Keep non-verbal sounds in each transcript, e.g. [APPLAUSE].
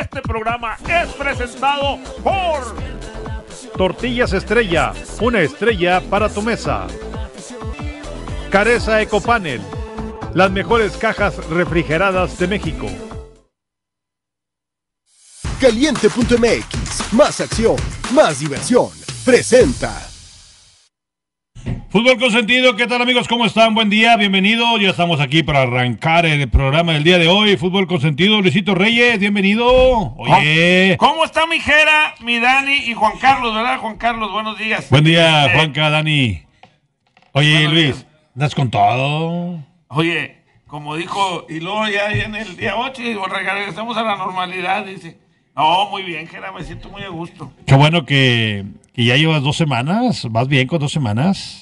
Este programa es presentado por Tortillas Estrella, una estrella para tu mesa. Careza Ecopanel, las mejores cajas refrigeradas de México. Caliente.mx, más acción, más diversión. Presenta. Fútbol consentido, ¿qué tal amigos? ¿Cómo están? Buen día, bienvenido. Ya estamos aquí para arrancar el programa del día de hoy. Fútbol consentido, Luisito Reyes, bienvenido. Oye. ¿Cómo está mi Jera, mi Dani y Juan Carlos, verdad? Juan Carlos, buenos días. Buen día, eh, Juanca, Dani. Oye, Luis, ¿Andas con todo? Oye, como dijo, y luego ya en el día 8 y regresamos a la normalidad, dice. No, muy bien, Jera, me siento muy a gusto. Qué bueno que, que ya llevas dos semanas, vas bien con dos semanas.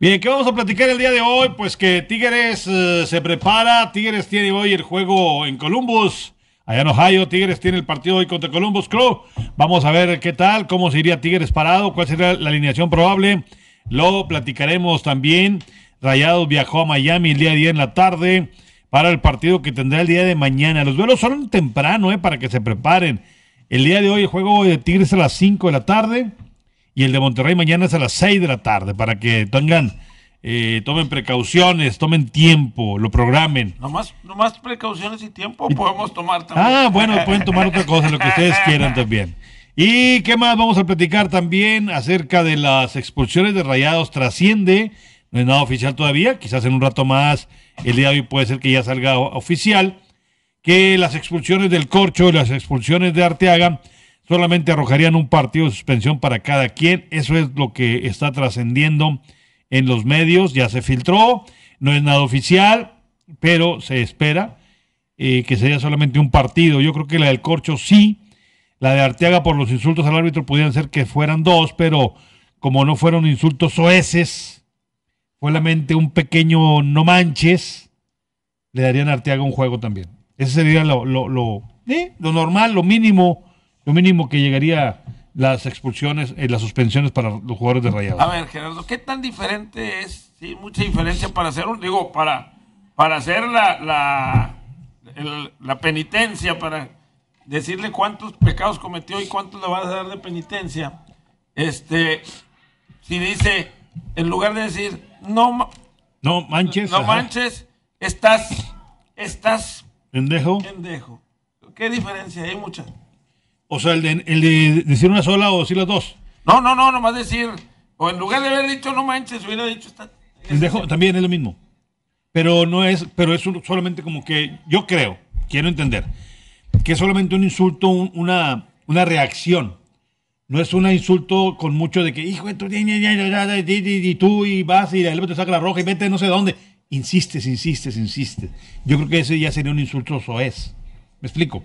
Bien, ¿qué vamos a platicar el día de hoy? Pues que Tigres eh, se prepara, Tigres tiene hoy el juego en Columbus, allá en Ohio, Tigres tiene el partido hoy contra Columbus Club. Vamos a ver qué tal, cómo se iría Tigres parado, cuál sería la alineación probable. Lo platicaremos también. Rayados viajó a Miami el día de hoy en la tarde para el partido que tendrá el día de mañana. Los duelos son temprano, eh, para que se preparen. El día de hoy el juego de Tigres a las 5 de la tarde y el de Monterrey mañana es a las 6 de la tarde para que tengan, eh, tomen precauciones, tomen tiempo, lo programen. Nomás, nomás precauciones y tiempo podemos tomar también. Ah, bueno, pueden tomar otra cosa, lo que ustedes [LAUGHS] quieran también. ¿Y qué más? Vamos a platicar también acerca de las expulsiones de Rayados trasciende. No es nada oficial todavía, quizás en un rato más, el día de hoy puede ser que ya salga oficial, que las expulsiones del Corcho y las expulsiones de Arteaga solamente arrojarían un partido de suspensión para cada quien. Eso es lo que está trascendiendo en los medios. Ya se filtró, no es nada oficial, pero se espera eh, que sería solamente un partido. Yo creo que la del Corcho sí. La de Arteaga por los insultos al árbitro pudieran ser que fueran dos, pero como no fueron insultos o fue solamente un pequeño no manches, le darían a Arteaga un juego también. Ese sería lo, lo, lo eh, normal, lo mínimo lo mínimo que llegaría las expulsiones, y eh, las suspensiones para los jugadores de Rayados. A ver, Gerardo, ¿qué tan diferente es? Sí, mucha diferencia para hacer un, digo, para, para hacer la, la, penitencia, para decirle cuántos pecados cometió y cuántos le vas a dar de penitencia. Este, si dice, en lugar de decir, no, no manches, no manches, estás, estás, pendejo, pendejo ¿Qué diferencia? Hay mucha. O sea, el de, decir una sola o decir las dos. No, no, no, nomás decir, o en lugar de haber dicho no manches, hubiera dicho está. El dejo, también es lo mismo. Pero no es, pero es solamente como que yo creo, quiero entender, que es solamente un insulto, una, una reacción. No es un insulto con mucho de que, hijo, tú, y tú y vas y te saca la roja y vete no sé dónde. Insistes, insistes, insistes. Yo creo que ese ya sería un insulto es, ¿Me explico?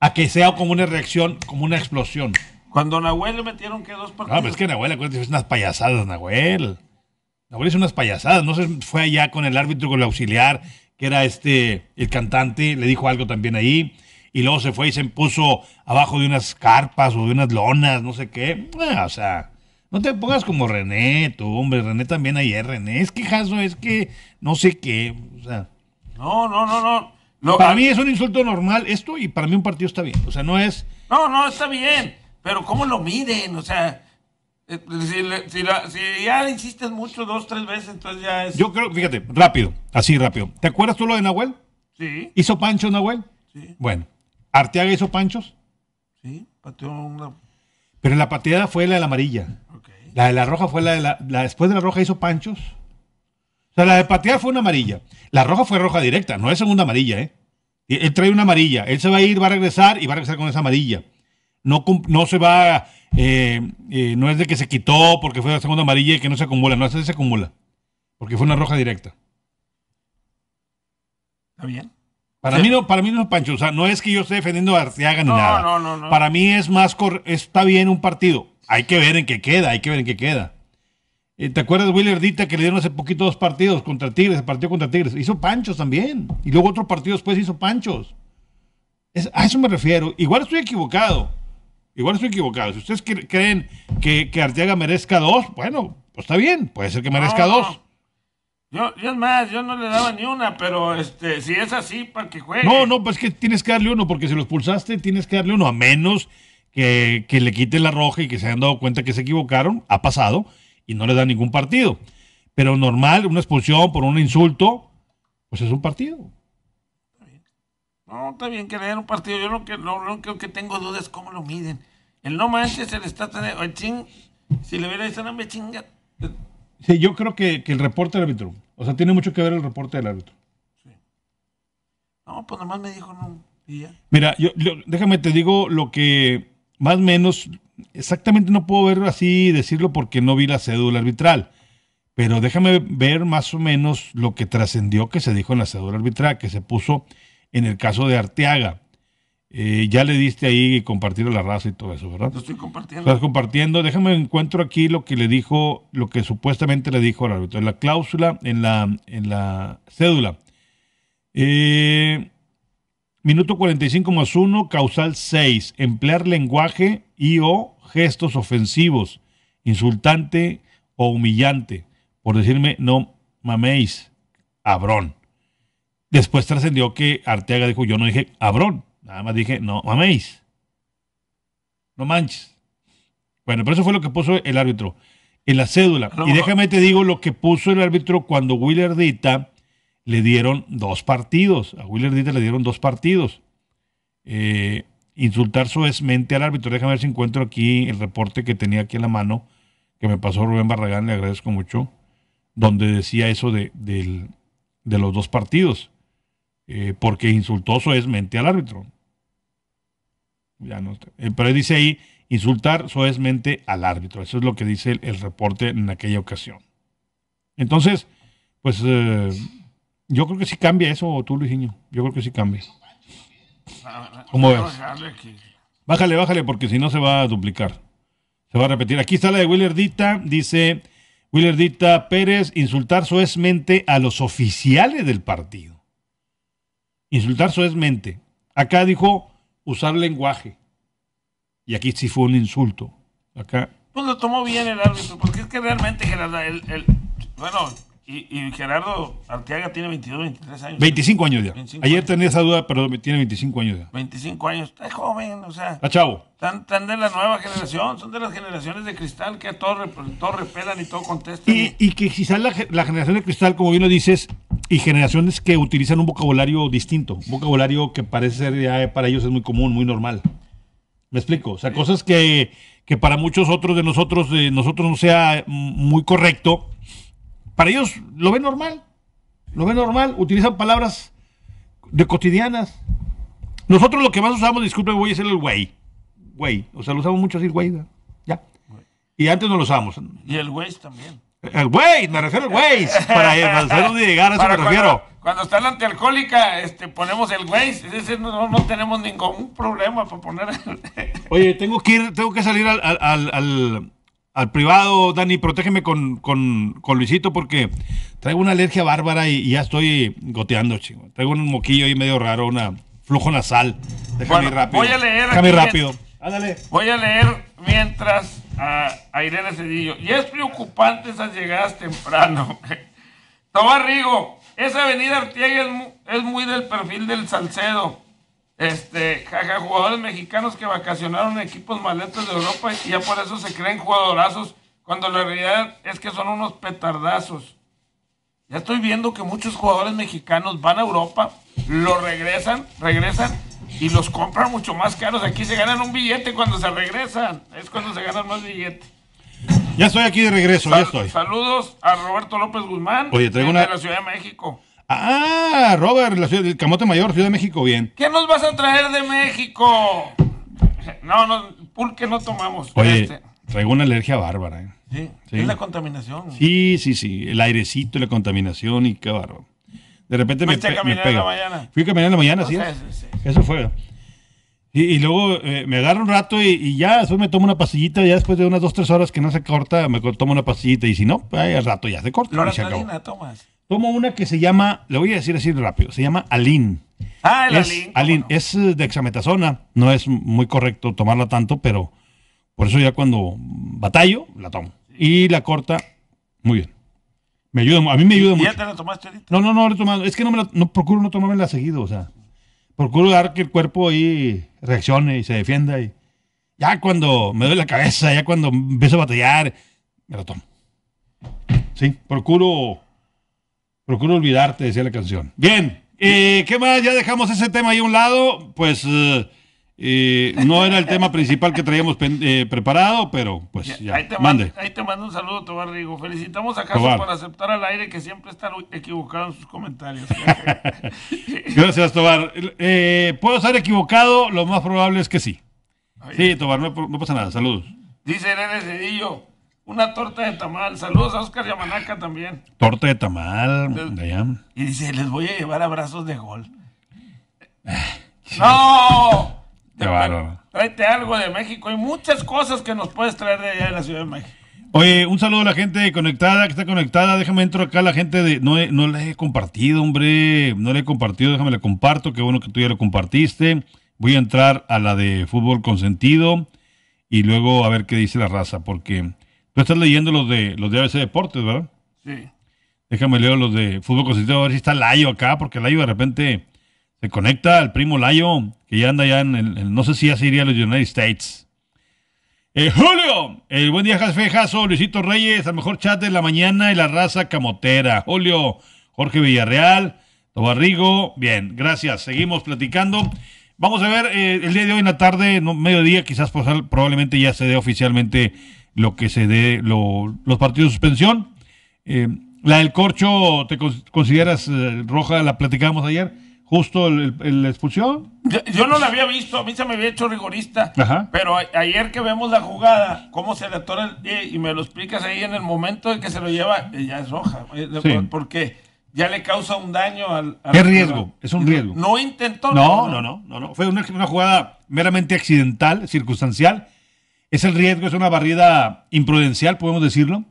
a que sea como una reacción, como una explosión. Cuando a Nahuel le metieron que dos partidos. Ah, pero es que Nahuel, acuérdate, es unas payasadas, Nahuel. Nahuel es unas payasadas. No se fue allá con el árbitro, con el auxiliar, que era este, el cantante, le dijo algo también ahí. Y luego se fue y se puso abajo de unas carpas o de unas lonas, no sé qué. Ah, o sea, no te pongas como René, tú, hombre. René también ayer, René. Es que Jaso, es que no sé qué. O sea. No, no, no, no para mí es un insulto normal esto y para mí un partido está bien. O sea, no es. No, no, está bien. Pero ¿cómo lo miden? O sea, eh, si, si, ya mucho dos, tres veces, entonces ya es. Yo creo, fíjate, rápido, así rápido. ¿Te acuerdas tú lo de Nahuel? Sí. ¿Hizo Pancho Nahuel? Sí. Bueno, ¿Arteaga hizo Panchos? Sí, pateó una. Pero la pateada fue la de la amarilla. La de la roja fue la de la, la después de la roja hizo Panchos sea, la de patear fue una amarilla. La roja fue roja directa, no es segunda amarilla, ¿eh? Él trae una amarilla. Él se va a ir, va a regresar y va a regresar con esa amarilla. No, no se va, eh, eh, no es de que se quitó porque fue la segunda amarilla y que no se acumula. No, se acumula. Porque fue una roja directa. Está bien. Para, mí no, para mí no es Pancho. O sea, no es que yo esté defendiendo a Arteaga ni nada. No, no, no. Para mí es más. Está bien un partido. Hay que ver en qué queda. Hay que ver en qué queda. Eh, ¿Te acuerdas Herdita que le dieron hace poquito dos partidos contra Tigres, el partido contra Tigres? Hizo panchos también. Y luego otro partido después hizo panchos. Es, a eso me refiero. Igual estoy equivocado. Igual estoy equivocado. Si ustedes creen que, que Arteaga merezca dos, bueno, pues está bien. Puede ser que merezca dos. Yo, yo, más, yo no le daba ni una, pero este, si es así, para que juegue. No, no, pues que tienes que darle uno, porque si los expulsaste, tienes que darle uno, a menos que, le quiten la roja y que se hayan dado cuenta que se equivocaron. Ha pasado y no le da ningún partido. Pero normal, una expulsión por un insulto, pues es un partido. No, está bien que le den un partido. Yo lo que, que, tengo dudas es cómo lo miden. El no manches, el está el ching, si le hubiera dicho, no me chinga. Sí, yo creo que, el reporte del árbitro. O sea, tiene mucho que ver el reporte del árbitro. Sí. No, pues nomás me dijo no. Mira, yo, déjame te digo lo que más o menos, exactamente no puedo verlo así decirlo porque no vi la cédula arbitral. Pero déjame ver más o menos lo que trascendió que se dijo en la cédula arbitral, que se puso en el caso de Arteaga. Eh, ya le diste ahí compartir la raza y todo eso, ¿verdad? Lo estoy compartiendo. Estás compartiendo. Déjame encuentro aquí lo que le dijo, lo que supuestamente le dijo al árbitro, en la cláusula, en la, en la cédula. Eh, Minuto 45 más 1, causal 6. Emplear lenguaje y o gestos ofensivos, insultante o humillante, por decirme no maméis, abrón. Después trascendió que Arteaga dijo, yo no dije abrón, nada más dije no maméis. No manches. Bueno, pero eso fue lo que puso el árbitro en la cédula. Y déjame te digo lo que puso el árbitro cuando Willardita, Dita le dieron dos partidos. A Willer Dieter le dieron dos partidos. Eh, insultar suavemente al árbitro. Déjame ver si encuentro aquí el reporte que tenía aquí en la mano, que me pasó Rubén Barragán, le agradezco mucho, donde decía eso de, los dos partidos. Eh, porque insultó soezmente al árbitro. Ya no, eh, pero dice ahí, insultar suavemente al árbitro. Eso es lo que dice el reporte en aquella ocasión. Entonces, pues yo creo que sí cambia eso, tú, Luisinho. Yo creo que sí cambia. ¿Cómo ves? Bájale, bájale, porque si no se va a duplicar. Se va a repetir. Aquí está la de Willardita. Dice Willardita Pérez, insultar soezmente a los oficiales del partido. Insultar soezmente. Acá dijo usar lenguaje. Y aquí sí fue un insulto. Acá. Pues lo tomó bien el árbitro, porque es que realmente, el, el, bueno, y, Gerardo Arteaga tiene 22, 23 años. 25 años ya. Ayer tenía esa duda, pero tiene 25 años ya. 25 años. Es joven, o sea. chavo. Están, de la nueva generación, son de las generaciones de cristal que a todos, todo repelan y todo contestan. Y, que quizás la, generación de cristal, como bien lo dices, y generaciones que utilizan un vocabulario distinto, un vocabulario que parece ser eh, para ellos es muy común, muy normal. ¿Me explico? O sea, cosas que, para muchos otros de nosotros, de nosotros no sea mm, muy correcto para ellos lo ven normal, lo ven normal, utilizan palabras de cotidianas. Nosotros lo que más usamos, disculpen, voy a ser el güey. Güey, o sea, lo usamos mucho así, güey. Ya. Y antes no lo usamos. Y el güey también. El güey, me refiero al güey. Para, eh, hacerlo de llegar a eso me refiero. Cuando, está la antialcohólica, este, ponemos el güey. No, no, tenemos ningún problema para poner el... Oye, tengo que ir, tengo que salir al, al, al al privado, Dani, protégeme con, Luisito porque traigo una alergia bárbara y, ya estoy goteando, chingo. Traigo un moquillo ahí medio raro, un flujo nasal. Déjame rápido. Voy a leer. rápido. Voy a leer mientras a, Irene Cedillo. Y es preocupante esas llegadas temprano. Tomás Rigo, esa avenida Artiega es, es muy del perfil del Salcedo este, jaja, jugadores mexicanos que vacacionaron en equipos maletos de Europa y ya por eso se creen jugadorazos, cuando la realidad es que son unos petardazos. Ya estoy viendo que muchos jugadores mexicanos van a Europa, lo regresan, regresan y los compran mucho más caros. Aquí se ganan un billete cuando se regresan, es cuando se ganan más billetes Ya estoy aquí de regreso, ya estoy. Saludos a Roberto López Guzmán de la Ciudad de México. Ah, Robert, la ciudad, el Camote Mayor, Ciudad de México, bien. ¿Qué nos vas a traer de México? No, no, pulque no tomamos. Oye, este. traigo una alergia bárbara. ¿eh? ¿Sí? es la contaminación. Sí, sí, sí, el airecito, la contaminación y qué bárbaro. De repente me, pe a caminar En la mañana. Fui a caminar en la mañana, sí, Eso fue. Y, luego eh, me agarro un rato y, ya después me tomo una pastillita, ya después de unas dos, tres horas que no se corta, me tomo una pastillita y si no, pues, al rato ya se corta. Loratadina, tomas. Tomo una que se llama, le voy a decir así rápido, se llama Alin. Ah, el es, Alin. Alin no? es no es muy correcto tomarla tanto, pero por eso ya cuando batallo, la tomo. Y la corta, muy bien. Me ayuda, a mí me ayuda mucho. ¿Ya te la tomaste ahorita? No, no, no, tomado. es que no, me la, no procuro no tomármela seguido, o sea, procuro dar que el cuerpo ahí reaccione y se defienda y ya cuando me duele la cabeza, ya cuando empiezo a batallar, me la tomo. Sí, procuro Procuro olvidarte, decía la canción. Bien, eh, ¿qué más? Ya dejamos ese tema ahí a un lado. Pues eh, eh, no era el tema principal que traíamos preparado, pero pues ya. Ahí te, mande. ahí te mando un saludo, Tobar Rigo. Felicitamos a Caso por aceptar al aire que siempre está equivocado en sus comentarios. [LAUGHS] Gracias, Tobar. ¿Puedo estar equivocado? Lo más probable es que sí. Sí, Tobar, no, pasa nada. Saludos. Dice Nene Cedillo, una torta de tamal. Saludos a Oscar Yamanaka también. Torta de tamal. Y dice, les voy a llevar abrazos de gol. [LAUGHS] ¡No! Qué Tráete algo de México. Hay muchas cosas que nos puedes traer de allá de la Ciudad de México. Oye, un saludo a la gente conectada, que está conectada. Déjame entrar acá, la gente de... No, no le he compartido, hombre. No le he compartido, déjame la comparto. Qué bueno que tú ya lo compartiste. Voy a entrar a la de fútbol consentido y luego a ver qué dice la raza, porque... Tú estás leyendo los de los de ABC Deportes, ¿verdad? Sí. Déjame leer los de Fútbol Constitucional, a ver si está Layo acá, porque Layo de repente se conecta al primo Layo, que ya anda ya en el, no sé si ya se iría a los United States. Eh, Julio, el eh, buen día, Jasfe Luisito Reyes, al mejor chat de la mañana y la raza camotera. Julio, Jorge Villarreal, Tobarrigo, bien, gracias. Seguimos platicando. Vamos a ver eh, el día de hoy en la tarde, no, mediodía, quizás probablemente ya se dé oficialmente lo que se dé, los partidos de suspensión. Eh, la del corcho, ¿te consideras eh, roja? La platicamos ayer. ¿Justo la expulsión? Yo, no la había visto, a mí se me había hecho rigorista. Pero ayer que vemos la jugada, cómo se le atora el y me lo explicas ahí en el momento en que se lo lleva, eh, ya es roja. Porque ya le causa un daño al. es riesgo, es un riesgo. No, intentó. No, no, no, no, no. Fue una, una jugada meramente accidental, circunstancial es el riesgo, es una barrida imprudencial, podemos decirlo.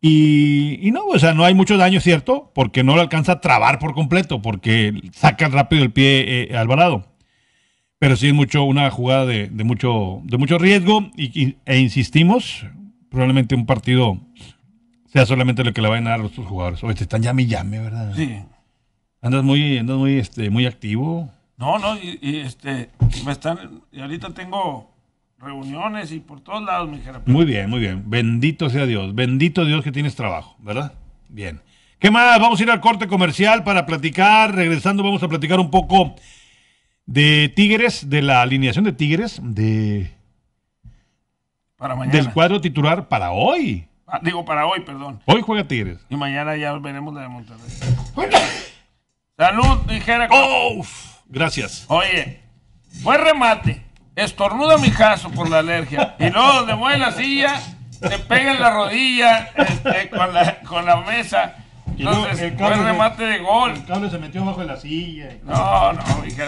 Y, no, o sea, no hay mucho daño, ¿cierto? Porque no lo alcanza a trabar por completo, porque saca rápido el pie al eh, Alvarado. Pero sí es mucho, una jugada de, mucho, de mucho riesgo e insistimos, probablemente un partido sea solamente lo que le vayan a dar a los jugadores. O te están llame y llame, ¿verdad? Sí. Andas muy, andas muy, este, muy activo. No, no, y, este, me están, y ahorita tengo reuniones y por todos lados, mi Jera. Muy bien, muy bien. Bendito sea Dios. Bendito Dios que tienes trabajo, ¿verdad? Bien. ¿Qué más? Vamos a ir al corte comercial para platicar. Regresando, vamos a platicar un poco de Tigres, de la alineación de Tigres, de. Para mañana. Del cuadro titular para hoy. Ah, digo, para hoy, perdón. Hoy juega Tigres. Y mañana ya veremos la de Monterrey. Salud, dijera. ¡Oh! Gracias. Oye, buen remate estornuda mi caso por la alergia. Y luego le mueve la silla, le pega en la rodilla este, con, la, con la mesa. Entonces, el fue remate de gol. El cable se metió bajo de la silla. No, no,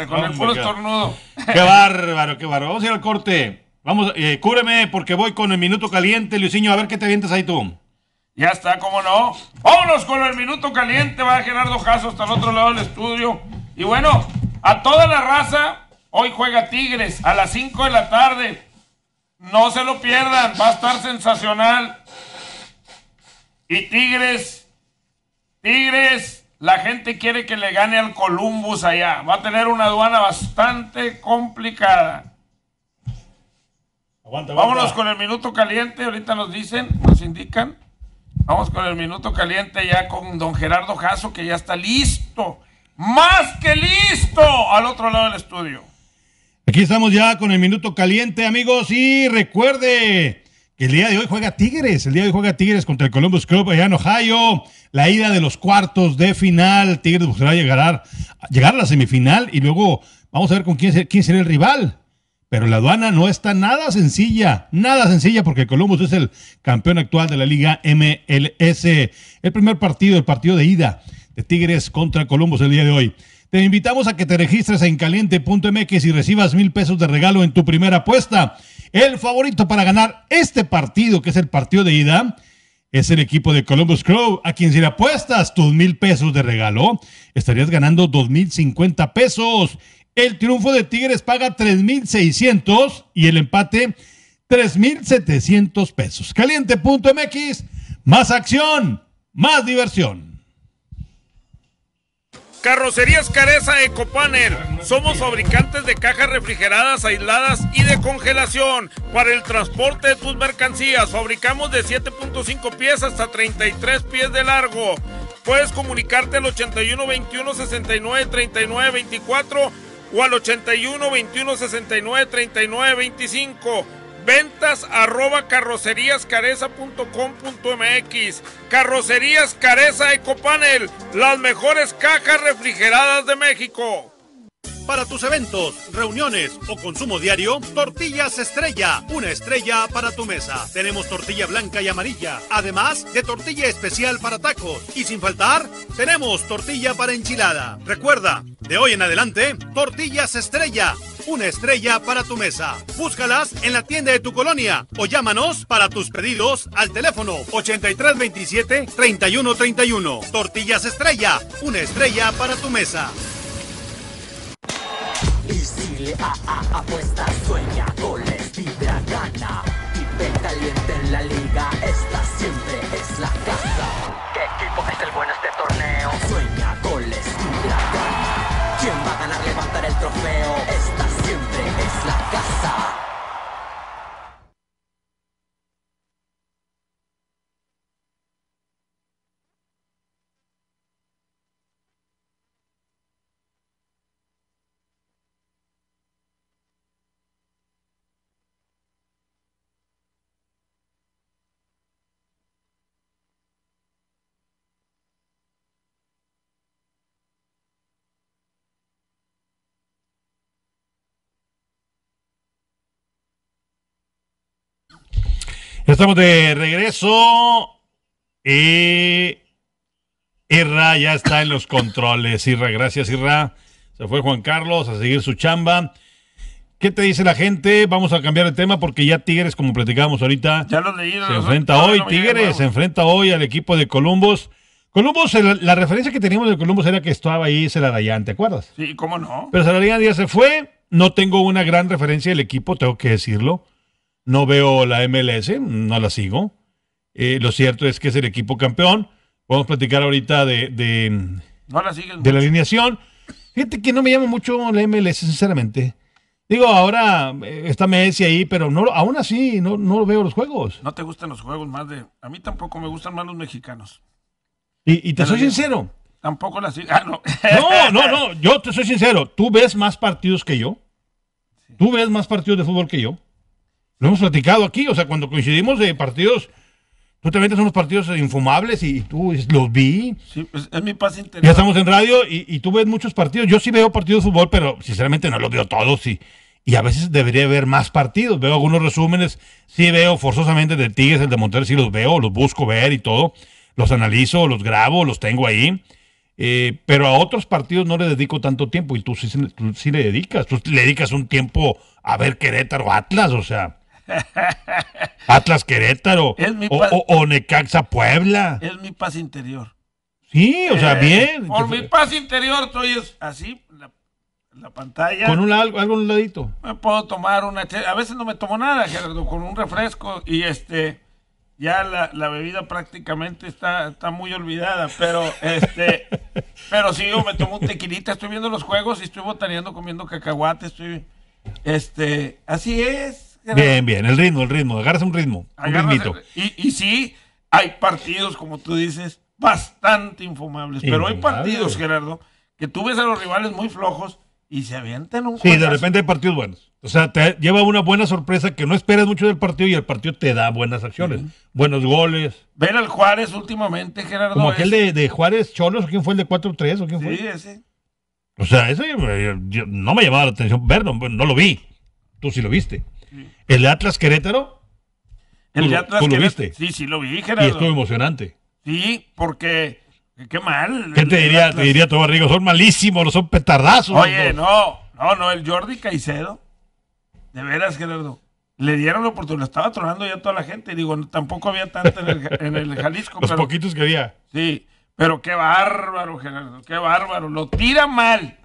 con el puro estornudo. Qué bárbaro, qué bárbaro. Vamos a ir al corte. Vamos, eh, cúbreme porque voy con el minuto caliente, Luisinho. A ver qué te avientas ahí tú. Ya está, cómo no. Vámonos con el minuto caliente. Va Gerardo Caso hasta el otro lado del estudio. Y bueno, a toda la raza Hoy juega Tigres a las 5 de la tarde. No se lo pierdan, va a estar sensacional. Y Tigres, Tigres, la gente quiere que le gane al Columbus allá. Va a tener una aduana bastante complicada. Vámonos con el minuto caliente, ahorita nos dicen, nos indican. Vamos con el minuto caliente ya con don Gerardo Jasso, que ya está listo, más que listo al otro lado del estudio. Aquí estamos ya con el minuto caliente, amigos, y recuerde que el día de hoy juega Tigres, el día de hoy juega Tigres contra el Columbus Club allá en Ohio, la ida de los cuartos de final, Tigres buscará llegar, llegar a la semifinal y luego vamos a ver con quién, quién será el rival. Pero la aduana no está nada sencilla, nada sencilla porque Columbus es el campeón actual de la Liga MLS. El primer partido, el partido de ida de Tigres contra Columbus el día de hoy. Te invitamos a que te registres en caliente.mx y recibas mil pesos de regalo en tu primera apuesta. El favorito para ganar este partido, que es el partido de ida, es el equipo de Columbus Crow, a quien si le apuestas tus mil pesos de regalo, estarías ganando dos mil cincuenta pesos. El triunfo de Tigres paga tres mil seiscientos y el empate tres mil setecientos pesos. Caliente.mx, más acción, más diversión. Carrocerías Careza Ecopanel. Somos fabricantes de cajas refrigeradas aisladas y de congelación. Para el transporte de tus mercancías, fabricamos de 7.5 pies hasta 33 pies de largo. Puedes comunicarte al 81 21 69 39 24 o al 81 21 69 39 25 ventas arroba carroceríascareza.com.mx. Carrocerías Careza Ecopanel, las mejores cajas refrigeradas de México. Para tus eventos, reuniones o consumo diario, tortillas estrella, una estrella para tu mesa. Tenemos tortilla blanca y amarilla, además de tortilla especial para tacos. Y sin faltar, tenemos tortilla para enchilada. Recuerda, de hoy en adelante, tortillas estrella, una estrella para tu mesa. Búscalas en la tienda de tu colonia o llámanos para tus pedidos al teléfono 8327-3131. Tortillas estrella, una estrella para tu mesa apuesta, sueña, goles, vibra, gana. Y caliente en la liga, esta siempre es la casa. ¿Qué equipo es el bueno este torneo? Sueña, goles, vibra, gana. ¿Quién va a ganar, levantar el trofeo? Esta siempre es la casa. estamos de regreso. Y eh, Irra ya está en los controles. Irra, gracias, Irra. Se fue Juan Carlos a seguir su chamba. ¿Qué te dice la gente? Vamos a cambiar de tema porque ya Tigres, como platicábamos ahorita, se enfrenta hoy. Tigres se enfrenta hoy al equipo de Columbus. Columbus, la referencia que teníamos de Columbus era que estaba ahí Celarayán, ¿te acuerdas? Sí, ¿cómo no? Pero Celarayán ya se fue. No tengo una gran referencia del equipo, tengo que decirlo no veo la MLS, no la sigo. Eh, lo cierto es que es el equipo campeón. Podemos platicar ahorita de, de, la, alineación. Fíjate que no me llama mucho la MLS, sinceramente. Digo, ahora eh, está Messi ahí, pero no, aún así no, no veo los juegos. No te gustan los juegos más de... A mí tampoco me gustan más los mexicanos. Y, te soy sincero. Tampoco la sigo. Ah, no. no. no, yo te soy sincero. Tú ves más partidos que yo. Tú ves más partidos de fútbol que yo. Lo hemos platicado aquí, o sea, cuando coincidimos en partidos, tú te metes unos partidos infumables y, tú los vi. Sí, pues, es mi pase Ya estamos en radio y, tú ves muchos partidos. Yo sí veo partidos de fútbol, pero sinceramente no los veo todos y, y a veces debería haber más partidos. Veo algunos resúmenes, sí veo forzosamente de Tigres, el de Monterrey, sí los veo, los busco ver y todo. Los analizo, los grabo, los tengo ahí. Eh, pero a otros partidos no le dedico tanto tiempo y tú sí, tú sí le dedicas. Tú le dedicas un tiempo a ver Querétaro Atlas, o sea. Atlas Querétaro. o, o, Necaxa Puebla. Es mi paz interior. Sí, o sea, eh, bien. por mi paz interior estoy así, la, pantalla. Con un, algo, algo un ladito. Me puedo tomar una... A veces no me tomo nada, Gerardo, con un refresco y este... Ya la, bebida prácticamente está, muy olvidada, pero este, [LAUGHS] pero sí, yo me tomo un tequilita, estoy viendo los juegos y estoy botaneando comiendo cacahuate, estoy, este, así es. Bien, bien, el ritmo, el ritmo, agarras un ritmo, un ritmito. y, y sí, hay partidos, como tú dices, bastante infumables, pero hay partidos, Gerardo, que tú ves a los rivales muy flojos y se avientan un Sí, de repente hay partidos buenos. O sea, te lleva una buena sorpresa que no esperas mucho del partido y el partido te da buenas acciones, buenos goles. Ver al Juárez últimamente, Gerardo. Como aquel de, Juárez Cholos, ¿quién fue el de 4-3? ¿O quién fue? Sí, ese. O sea, eso eh, no me llamaba la atención verlo, no lo vi. Tú sí lo viste. El Atlas Querétaro. El tú, Atlas lo viste. Sí, sí, lo vi, Gerardo. Y estuvo emocionante. Sí, porque qué mal. ¿Qué te diría, te diría todo Son malísimos, son petardazos. Oye, no, no, no, el Jordi Caicedo. De veras, Gerardo. Le dieron la oportunidad, estaba tronando ya toda la gente. Digo, tampoco había tanta en el, Jalisco. [LAUGHS] Los poquitos que había. Sí, pero qué bárbaro, Gerardo, qué bárbaro. Lo tira mal.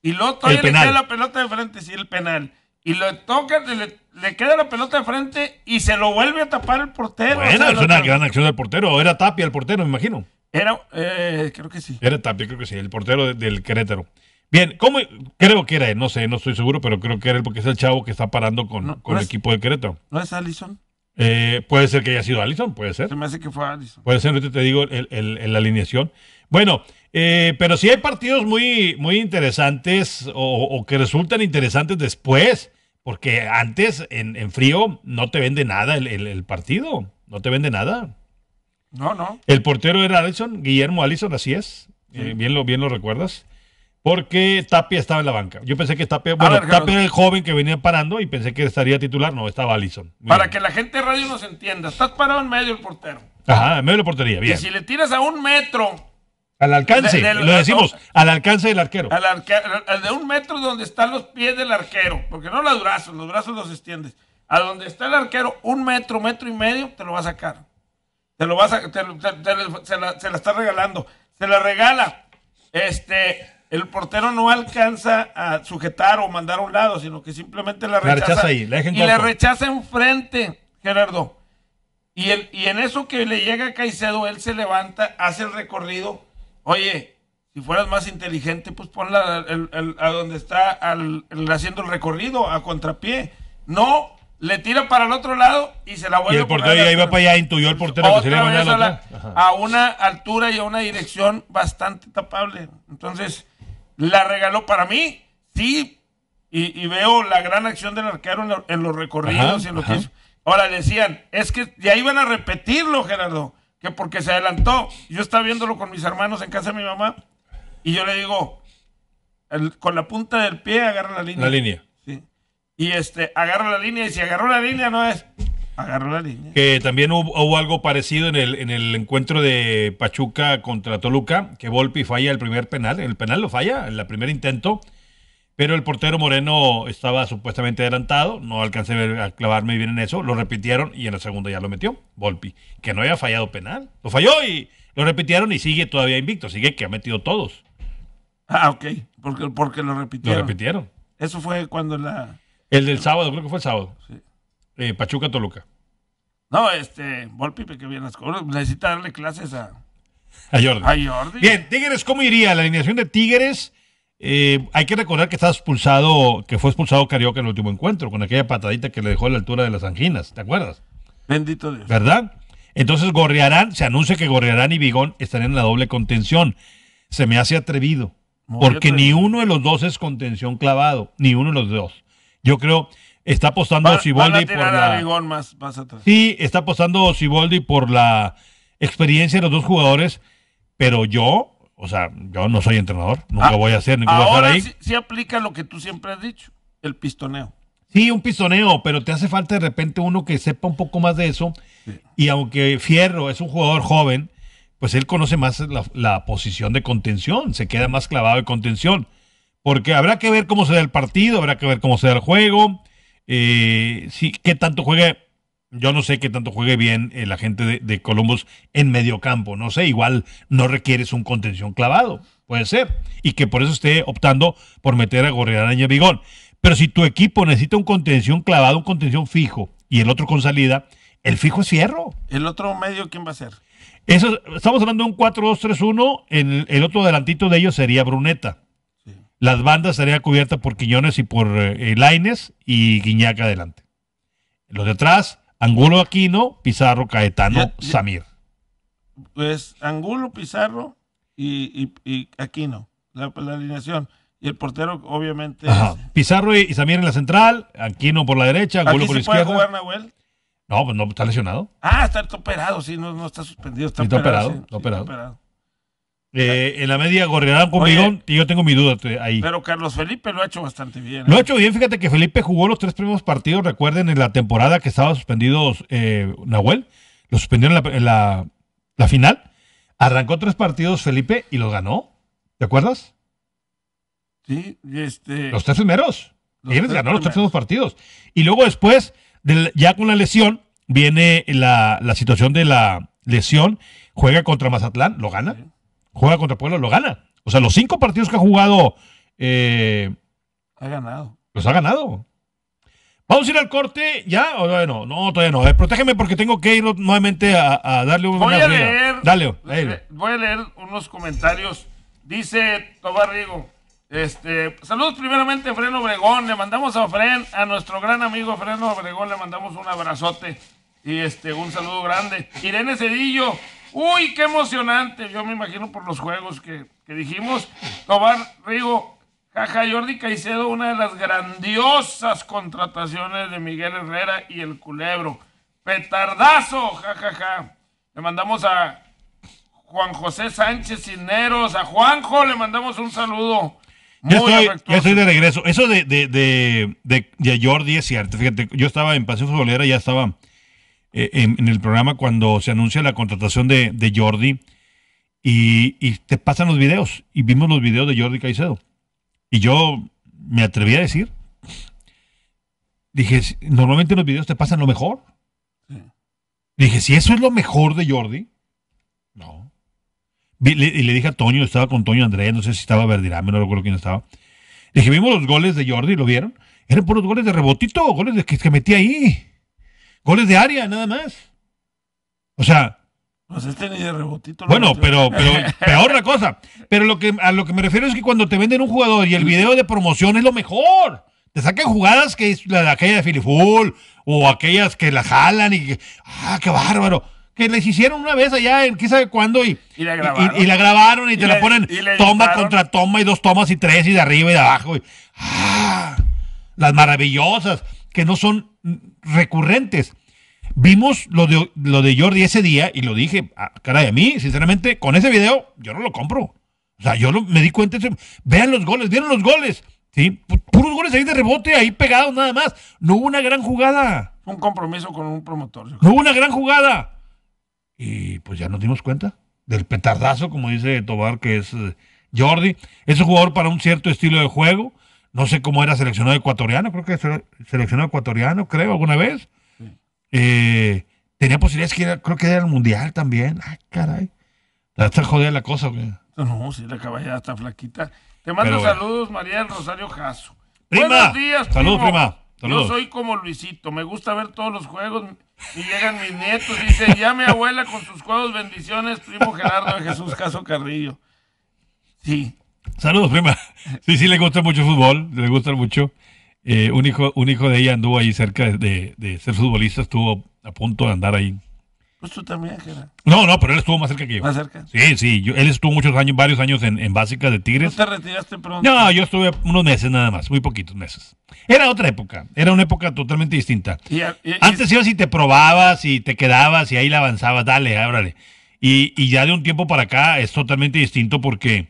Y luego todavía le la pelota de frente, sí, el penal y le toca, le, queda la pelota de frente y se lo vuelve a tapar el portero. Bueno, es una gran acción del portero. o Era Tapia el portero, me imagino. Era, eh, creo que sí. Era Tapia, creo que sí, el portero del Querétaro. Bien, ¿cómo? Creo que era él, no sé, no estoy seguro, pero creo que era él porque es el chavo que está parando con, el equipo de Querétaro. ¿No es Allison? Eh, puede ser que haya sido Allison, puede ser. Se me hace que fue Allison. Puede ser, ahorita te digo el, la alineación. Bueno, eh, pero si hay partidos muy, muy interesantes o que resultan interesantes después. Porque antes, en, frío, no te vende nada el, partido. No te vende nada. No, no. El portero era Allison, Guillermo Allison, así es. Eh, bien, lo, bien lo recuerdas. Porque Tapia estaba en la banca. Yo pensé que Tapia, bueno, Tapia era el joven que venía parando y pensé que estaría titular. No, estaba Allison. para que la gente de radio nos entienda, estás parado en medio del portero. Ajá, en medio de la portería, bien. Y si le tiras a un metro al alcance, lo decimos, al alcance del arquero. Al de un metro donde están los pies del arquero, porque no los brazos, los brazos los extiendes. A donde está el arquero, un metro, metro y medio, te lo va a sacar. Te lo vas a, te, se, la, está regalando. Se la regala. Este, el portero no alcanza a sujetar o mandar a un lado, sino que simplemente la rechaza. y la rechaza enfrente, Gerardo. Y, el, y en eso que le llega a Caicedo, él se levanta, hace el recorrido Oye, si fueras más inteligente, pues ponla a donde está haciendo el recorrido, a contrapié. No, le tira para el otro lado y se la vuelve. Y el portero ya iba para allá, intuyó el portero a, la, a, una altura y a una dirección bastante tapable. Entonces, la regaló para mí, sí, y, veo la gran acción del arquero en, los recorridos y en lo que Ahora decían, es que ya iban a repetirlo, Gerardo que porque se adelantó. Yo estaba viéndolo con mis hermanos en casa de mi mamá y yo le digo, con la punta del pie agarra la línea. La línea. Sí. Y este, agarra la línea y si agarró la línea no es... Agarró la línea. Que también hubo, algo parecido en el, en el encuentro de Pachuca contra Toluca, que Volpi falla el primer penal. El penal lo falla en el primer intento pero el portero Moreno estaba supuestamente adelantado, no alcancé a clavarme bien en eso, lo repitieron y en la segunda ya lo metió, Volpi, que no había fallado penal, lo falló y lo repitieron y sigue todavía invicto, sigue que ha metido todos. Ah, ok, porque, porque lo repitieron. Lo repitieron. Eso fue cuando la... El del sábado, creo que fue el sábado. Sí. Eh, Pachuca Toluca. No, este, Volpi, que bien las cosas, necesita darle clases a... A Jordi. Bien, Tigres, ¿cómo iría la alineación de Tigres? Eh, hay que recordar que está expulsado, que fue expulsado Carioca en el último encuentro, con aquella patadita que le dejó a la altura de las anginas, ¿te acuerdas? Bendito Dios. ¿Verdad? Entonces Gorriarán, se anuncia que Gorriarán y Bigón están en la doble contención. Se me hace atrevido, porque ni uno de los dos es contención clavado, ni uno de los dos. Yo creo, está apostando Siboldi por la... Sí, está apostando Siboldi por la experiencia de los dos jugadores, pero yo o sea, yo no soy entrenador, nunca ah, voy a ser, nunca ahora ahí. Sí, aplica lo que tú siempre has dicho, el pistoneo. Sí, un pistoneo, pero te hace falta de repente uno que sepa un poco más de eso. Y aunque Fierro es un jugador joven, pues él conoce más la, posición de contención, se queda más clavado en contención. Porque habrá que ver cómo se da el partido, habrá que ver cómo se da el juego, eh, sí, qué tanto juega yo no sé qué tanto juegue bien eh, la gente de, de, Columbus en medio campo. No sé, igual no requieres un contención clavado. Puede ser. Y que por eso esté optando por meter a Gorriera y a Bigón. Pero si tu equipo necesita un contención clavado, un contención fijo y el otro con salida, el fijo es cierro. ¿El otro medio quién va a ser? Eso, estamos hablando de un 4-2-3-1. El, otro delantito de ellos sería Bruneta. Las bandas estarían cubiertas por Quiñones y por eh, eh, Laines y Guiñaca adelante. Los de atrás, Angulo Aquino, Pizarro, Caetano, Samir. Pues Angulo, Pizarro y, Aquino, la, alineación. Y el portero, obviamente. Pizarro y, Samir en la central, Aquino por la derecha, Angulo por la izquierda. Puede jugar, Nahuel? No, pues no, está lesionado. Ah, está, operado, sí, no, no está suspendido, está, está operado. Está operado. Eh, en la media Gorriarán conmigo y yo tengo mi duda ahí. Pero Carlos Felipe lo ha hecho bastante bien. Lo ha ¿eh? hecho bien, fíjate que Felipe jugó los tres primeros partidos, recuerden, en la temporada que estaba suspendido eh, Nahuel, lo suspendieron en, la, final, arrancó tres partidos Felipe y los ganó, ¿te acuerdas? Sí, este... Los tres primeros, los ganó los tres primeros partidos. Y luego después, del, ya con la lesión, viene la, la situación de la lesión, juega contra Mazatlán, lo gana juega contra Puebla, lo gana. O sea, los cinco partidos que ha jugado. Eh, ha ganado. Los ha ganado. Vamos a ir al corte ya, o todavía no, no, todavía no. protégeme porque tengo que ir nuevamente a, darle un. Voy a leer. Dale, Voy a leer unos comentarios. Dice Tobar Rigo. Este, saludos primeramente a Fren Obregón. Le mandamos a Fren, a nuestro gran amigo Fren Obregón, le mandamos un abrazote y este, un saludo grande. Irene Cedillo, Uy, qué emocionante. Yo me imagino por los juegos que, dijimos. Tobar Rigo, jaja, Jordi Caicedo, una de las grandiosas contrataciones de Miguel Herrera y el Culebro. Petardazo, jajaja. Ja, Le mandamos a Juan José Sánchez Cineros. A Juanjo le mandamos un saludo. Yo estoy, estoy, de regreso. Eso de, de, de, Jordi es cierto. Fíjate, yo estaba en Paseo Futbolera, ya estaba eh, en, el programa cuando se anuncia la contratación de, Jordi y, te pasan los videos y vimos los videos de Jordi Caicedo. Y yo me atreví a decir, dije, normalmente los videos te pasan lo mejor. Dije, si eso es lo mejor de Jordi, no. Y le, dije a Toño, estaba con Toño Andrés, no sé si estaba me no recuerdo quién estaba. Dije, vimos los goles de Jordi, ¿lo vieron? Eran puros goles de rebotito, goles que, que metí ahí. Goles de área, nada más. O sea. Pues este bueno, pero, pero [LAUGHS] peor la cosa. Pero lo que, a lo que me refiero es que cuando te venden un jugador y el video de promoción es lo mejor. Te sacan jugadas que es la, aquella de Filiful o aquellas que la jalan y que, ah, qué bárbaro que les hicieron una vez allá en quién sabe cuándo y, y, la, grabaron. y, te la ponen toma contra toma y dos tomas y tres y de arriba y de abajo. Y, ah, las maravillosas que no son recurrentes. Vimos lo de, lo de Jordi ese día y lo dije, ah, caray, a mí, sinceramente, con ese video yo no lo compro. O sea, yo me di cuenta, vean los goles, vieron los goles. Sí, puros goles ahí de rebote, ahí pegados nada más. No hubo una gran jugada. Un compromiso con un promotor. No hubo una gran jugada. Y pues ya nos dimos cuenta del petardazo, como dice Tobar, que es eh, Jordi. Es un jugador para un cierto estilo de juego no sé cómo era seleccionado ecuatoriano, creo que seleccionado ecuatoriano, creo, alguna vez. Eh, tenía posibilidades que era, creo que era el mundial también. Ay, caray. Está jodida la cosa, güey. No, si la caballada está flaquita. Te mando saludos, María del Rosario Jasso. Buenos días, prima. Yo soy como Luisito, me gusta ver todos los juegos y llegan mis nietos. Dice, ya mi abuela con sus juegos, bendiciones, primo Gerardo de Jesús Caso Carrillo. Sí, Saludos, prima. Sí, sí, le gusta mucho fútbol, le gusta mucho. Eh, un, hijo, un hijo de ella anduvo ahí cerca de, ser futbolista, estuvo a punto de andar ahí. Pues tú también, No, no, pero él estuvo más cerca que yo. ¿Más cerca? Sí, sí, él estuvo muchos años, varios años en, básica de Tigres. ¿No te retiraste pronto? No, yo estuve unos meses nada más, muy poquitos meses. Era otra época, era una época totalmente distinta. Antes iba si te probabas si te quedabas y ahí la avanzabas, dale, ábrale. y ya de un tiempo para acá es totalmente distinto porque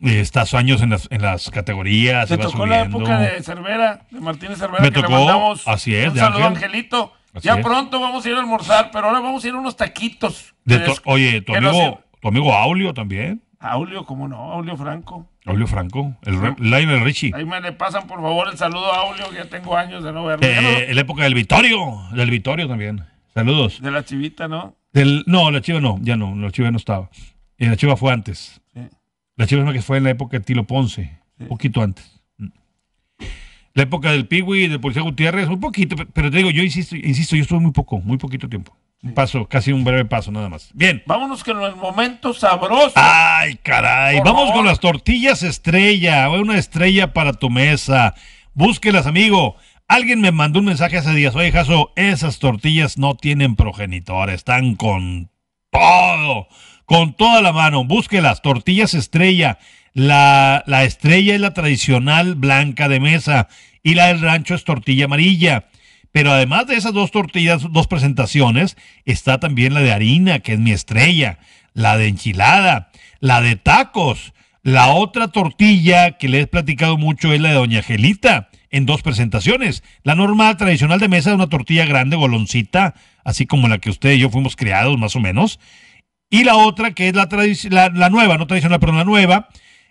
Estás años en las, en las categorías. Me tocó la época de Cervera, de Martínez Cervera, Me tocó, así es, un saludo Angelito. ya pronto vamos a ir a almorzar, pero ahora vamos a ir a unos taquitos. oye, tu amigo, tu amigo Aulio también. Aulio, ¿cómo no? Aulio Franco. Aulio Franco, el Lionel Richie. Ahí me le pasan, por favor, el saludo a Aulio, que ya tengo años de no verlo. Eh, la época del Vitorio, del Vitorio también. Saludos. De la chivita, ¿no? Del, no, la chiva no, ya no, la chiva no estaba. Y eh, la chiva fue antes. La Chivas que fue en la época de Tilo Ponce, un poquito antes. La época del Piwi y del Policía Gutiérrez, un poquito, pero te digo, yo insisto, insisto, yo estuve muy poco, muy poquito tiempo. Un paso, casi un breve paso nada más. Bien. Vámonos con el momentos sabroso Ay, caray. Vamos con las tortillas estrella. Una estrella para tu mesa. Búsquelas, amigo. Alguien me mandó un mensaje hace días. Oye, Jaso, esas tortillas no tienen progenitor. Están con todo con toda la mano. Búsquelas, tortillas estrella. La, la estrella es la tradicional blanca de mesa y la del rancho es tortilla amarilla. Pero además de esas dos tortillas, dos presentaciones, está también la de harina, que es mi estrella, la de enchilada, la de tacos. La otra tortilla que le he platicado mucho es la de Doña Gelita, en dos presentaciones. La normal tradicional de mesa es una tortilla grande, goloncita, así como la que usted y yo fuimos criados, más o menos. Y la otra, que es la, la, nueva, no tradicional, pero la nueva,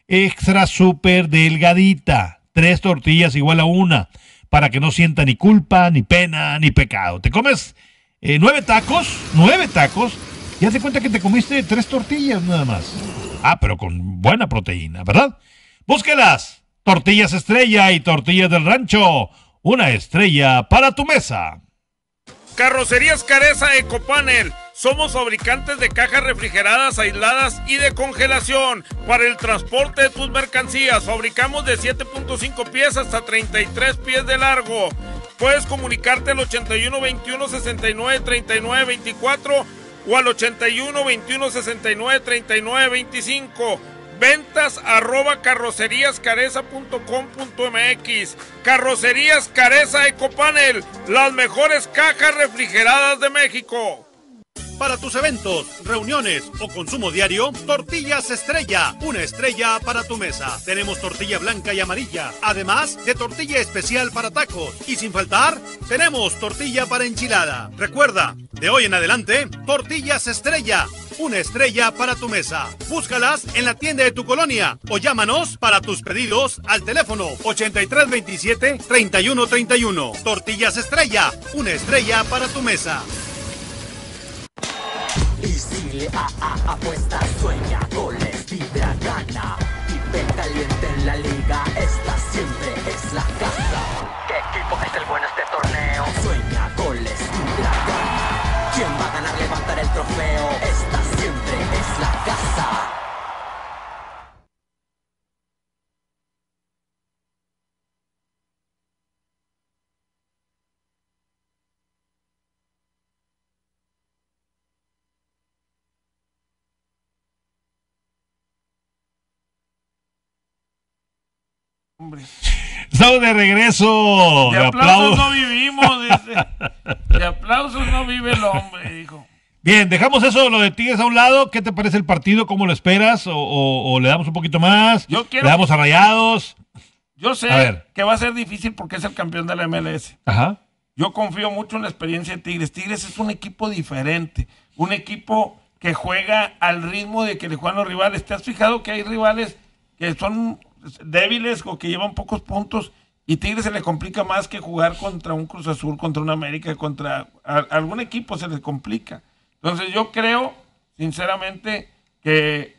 extra súper delgadita. Tres tortillas igual a una, para que no sienta ni culpa, ni pena, ni pecado. Te comes eh, nueve tacos, nueve tacos, y hace cuenta que te comiste tres tortillas nada más. Ah, pero con buena proteína, ¿verdad? Búsquelas. Tortillas estrella y tortillas del rancho. Una estrella para tu mesa. Carrocerías Careza Ecopanel somos fabricantes de cajas refrigeradas, aisladas y de congelación. Para el transporte de tus mercancías, fabricamos de 7.5 pies hasta 33 pies de largo. Puedes comunicarte al 81 21 69 39 24 o al 81 21 69 39 25. Ventas arroba carroceríascareza.com.mx Carrocerías Careza Ecopanel, las mejores cajas refrigeradas de México. Para tus eventos, reuniones o consumo diario, Tortillas Estrella, una estrella para tu mesa. Tenemos tortilla blanca y amarilla, además de tortilla especial para tacos. Y sin faltar, tenemos tortilla para enchilada. Recuerda, de hoy en adelante, Tortillas Estrella, una estrella para tu mesa. Búscalas en la tienda de tu colonia o llámanos para tus pedidos al teléfono 8327-3131. Tortillas Estrella, una estrella para tu mesa apuesta, sueña, goles, vibra, gana. Y ve caliente en la liga, esta siempre es la casa. ¿Qué equipo es el bueno este torneo? Sueña, goles, vibra, gana. ¿Quién va a ganar levantar el trofeo? Esta siempre es la casa. Hombre. Estamos de regreso. De, aplausos, no vivimos, dice. De aplausos no vive el hombre, dijo. Bien, dejamos eso, lo de Tigres a un lado. ¿Qué te parece el partido? ¿Cómo lo esperas? ¿O, le damos un poquito más? Yo quiero... ¿Le damos a rayados? Yo sé que va a ser difícil porque es el campeón de la MLS. Ajá. Yo confío mucho en la experiencia de Tigres. Tigres es un equipo diferente, un equipo que juega al ritmo de que le juegan los rivales. ¿Te has fijado que hay rivales que son débiles o que llevan pocos puntos. Y Tigres se le complica más que jugar contra un Cruz Azul, contra un América, contra algún equipo se le complica. Entonces yo creo, sinceramente, que,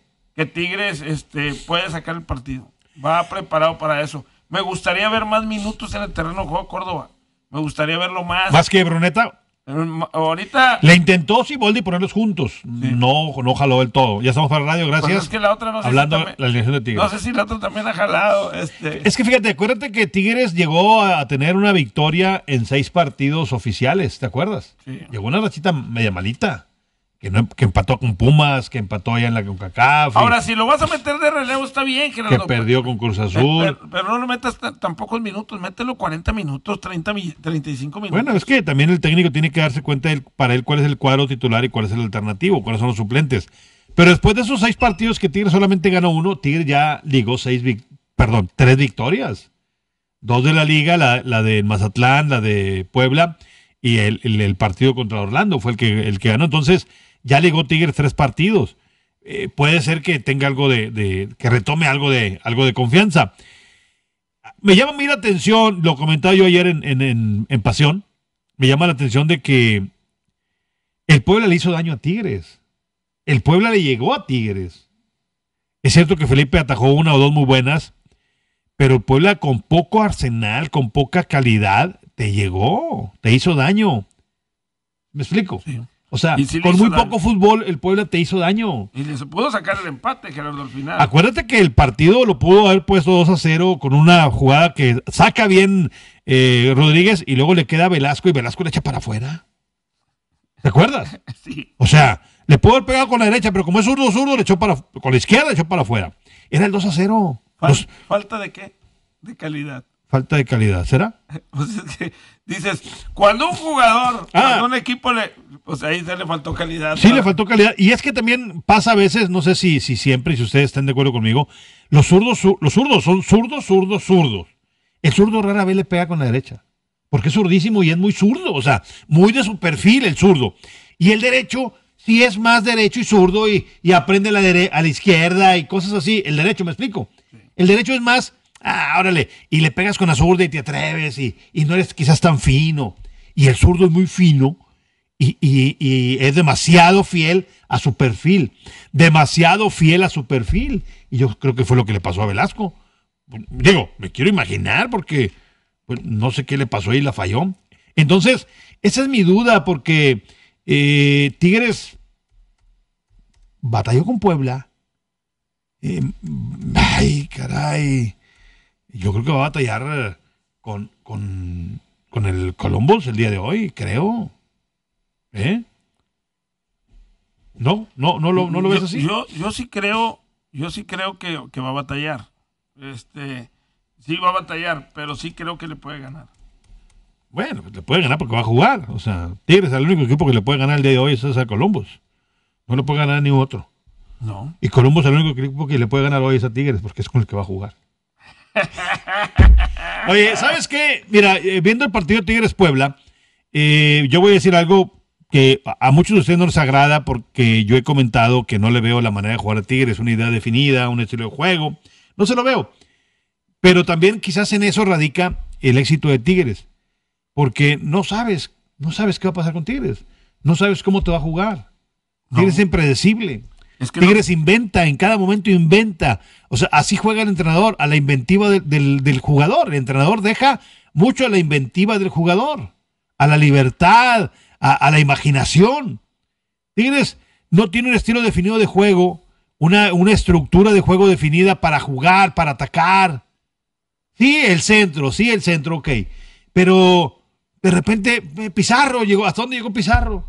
Tigres este, puede sacar el partido. Va preparado para eso. Me gustaría ver más minutos en el terreno de juego Córdoba. Me gustaría verlo más. ¿Más que Bruneta? Mm, ahorita. Le intentó Siboldi ponerlos juntos. No, no jaló del todo. Ya estamos para radio, pues gracias. que no sé Hablando si la de Tigres. No sé si la otra también ha jalado. Este- es que fíjate, acuérdate que Tigres llegó a tener una victoria en seis partidos oficiales, ¿te acuerdas? Llegó una rachita media malita que, empató con Pumas, que empató allá en la CONCACAF. Ahora, si lo vas a meter de relevo, está bien. Que perdió con Cruz Azul. Pero, no lo metas tan pocos minutos, mételo 40 minutos, 30, 35 minutos. Bueno, es que también el técnico tiene que darse cuenta para él cuál es el cuadro titular y cuál es el alternativo, cuáles son los suplentes. Pero después de esos seis partidos que Tigre solamente ganó uno, Tigre ya ligó seis, perdón, tres victorias. Dos de la liga, la, de Mazatlán, la de Puebla y el, el partido contra Orlando fue el que, el que ganó. Entonces, ya llegó Tigres tres partidos. Eh, puede ser que tenga algo de, que retome algo de, algo de confianza. Me llama a mí la atención, lo comentaba yo ayer en, Pasión, me llama la atención de que el Puebla le hizo daño a Tigres. El Puebla le llegó a Tigres. Es cierto que Felipe atajó una o dos muy buenas, pero el Puebla con poco arsenal, con poca calidad, te llegó, te hizo daño. ¿Me explico? O sea, con muy poco fútbol el pueblo te hizo daño. Y les pudo sacar el empate, Gerardo, al final. Acuérdate que el partido lo pudo haber puesto 2 a 0 con una jugada que saca bien eh, Rodríguez y luego le queda Velasco y Velasco le echa para afuera. ¿Te acuerdas? [LAUGHS] Sí. O sea, le pudo haber pegado con la derecha, pero como es zurdo, zurdo, le echó para con la izquierda, le echó para afuera. Era el 2 a 0. ¿Falta de qué? De calidad. Falta de calidad, ¿será? [LAUGHS] dices, cuando un jugador, ah. cuando un equipo le. O pues ahí se le faltó calidad. Sí, le faltó calidad. Y es que también pasa a veces, no sé si, siempre, y si ustedes están de acuerdo conmigo, los zurdos, los zurdos son zurdos, zurdos, zurdos. El zurdo rara vez le pega con la derecha. Porque es zurdísimo y es muy zurdo. O sea, muy de su perfil el zurdo. Y el derecho, si es más derecho y zurdo y, aprende la a la izquierda y cosas así. El derecho, ¿me explico? El derecho es más Ah, órale, y le pegas con la zurda y te atreves y, no eres quizás tan fino. Y el zurdo es muy fino y, es demasiado fiel a su perfil, demasiado fiel a su perfil. Y yo creo que fue lo que le pasó a Velasco. Digo, me quiero imaginar porque pues, no sé qué le pasó y la falló. Entonces, esa es mi duda porque eh, Tigres batalló con Puebla. Eh, ay, caray yo creo que va a batallar eh, con, el Columbus el día de hoy, creo. ¿Eh? No, no, no lo, no lo ves así. Yo, yo sí creo, yo sí creo que, que, va a batallar. Este, sí va a batallar, pero sí creo que le puede ganar. Bueno, pues le puede ganar porque va a jugar. O sea, Tigres es el único equipo que le puede ganar el día de hoy es a Columbus. No le puede ganar ni otro. No. Y Columbus es el único equipo que le puede ganar hoy es a Tigres porque es con el que va a jugar. [LAUGHS] Oye, ¿sabes qué? Mira, eh, viendo el partido Tigres Puebla, eh, yo voy a decir algo que a muchos de ustedes no les agrada porque yo he comentado que no le veo la manera de jugar a Tigres, una idea definida, un estilo de juego. No se lo veo. Pero también quizás en eso radica el éxito de Tigres. Porque no sabes, no sabes qué va a pasar con Tigres. No sabes cómo te va a jugar. Tigres es impredecible. Tigres inventa, en cada momento inventa. O sea, así juega el entrenador, a la inventiva del, jugador. El entrenador deja mucho a la inventiva del jugador, a la libertad, a, la imaginación. Tigres no tiene un estilo definido de juego, una, una, estructura de juego definida para jugar, para atacar. Sí, el centro, sí, el centro, ok. Pero de repente eh, Pizarro llegó, ¿hasta dónde llegó Pizarro?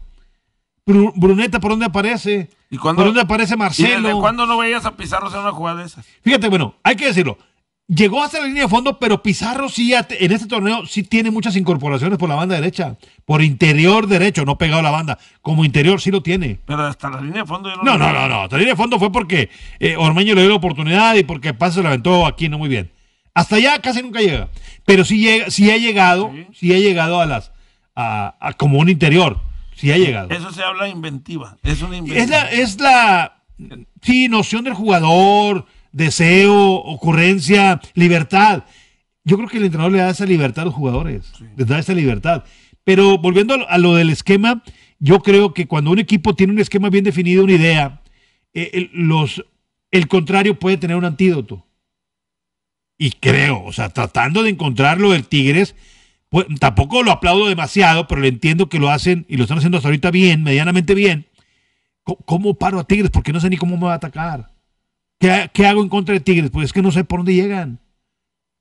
Bruneta, ¿por dónde aparece? ¿Y cuando, ¿Por dónde aparece Marcelo? ¿Y cuándo no veías a Pizarro hacer una jugada de esas? Fíjate, bueno, hay que decirlo. Llegó hasta la línea de fondo, pero Pizarro sí en este torneo sí tiene muchas incorporaciones por la banda derecha, por interior derecho, no pegado a la banda, como interior sí lo tiene. Pero hasta la línea de fondo no. No, no, no, no, hasta la línea de fondo fue porque eh, Ormeño le dio la oportunidad y porque Paz se lo aventó aquí no muy bien. Hasta allá casi nunca llega, pero sí llega, sí ha llegado, sí, ha llegado a las como un interior, Sí ha llegado. Eso se habla inventiva. Es Es la, es la noción del jugador, deseo, ocurrencia, libertad. Yo creo que el entrenador le da esa libertad a los jugadores, les da esa libertad. Pero volviendo a lo del esquema, yo creo que cuando un equipo tiene un esquema bien definido, una idea, eh, el, los, el contrario puede tener un antídoto. Y creo, o sea, tratando de encontrarlo, el Tigres pues, tampoco lo aplaudo demasiado, pero le entiendo que lo hacen y lo están haciendo hasta ahorita bien, medianamente bien. ¿Cómo, paro a Tigres? Porque no sé ni cómo me va a atacar. ¿Qué, hago en contra de Tigres? Pues es que no sé por dónde llegan.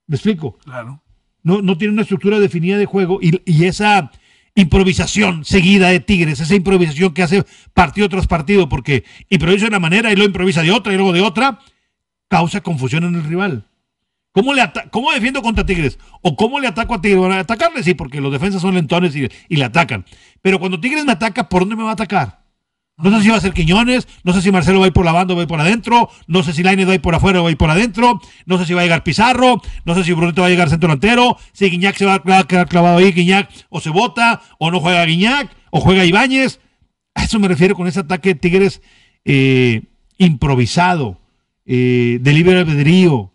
¿Me explico? Claro. No, no tiene una estructura definida de juego y, esa improvisación seguida de Tigres, esa improvisación que hace partido tras partido, porque improvisa de una manera y lo improvisa de otra y luego de otra, causa confusión en el rival. ¿Cómo, defiendo contra Tigres? ¿O cómo le ataco a Tigres? ¿Van a atacarle? Sí, porque los defensas son lentones y, le atacan. Pero cuando Tigres me ataca, ¿por dónde me va a atacar? No sé si va a ser Quiñones, no sé si Marcelo va a ir por la banda o va a ir por adentro, no sé si Lainez va a ir por afuera o va a ir por adentro, no sé si va a llegar Pizarro, no sé si Brunito va a llegar centro delantero, si Guiñac se va a quedar clavado ahí, Guiñac o se bota, o no juega Guiñac, o juega Ibáñez. A eso me refiero con ese ataque de Tigres improvisado, de libre albedrío,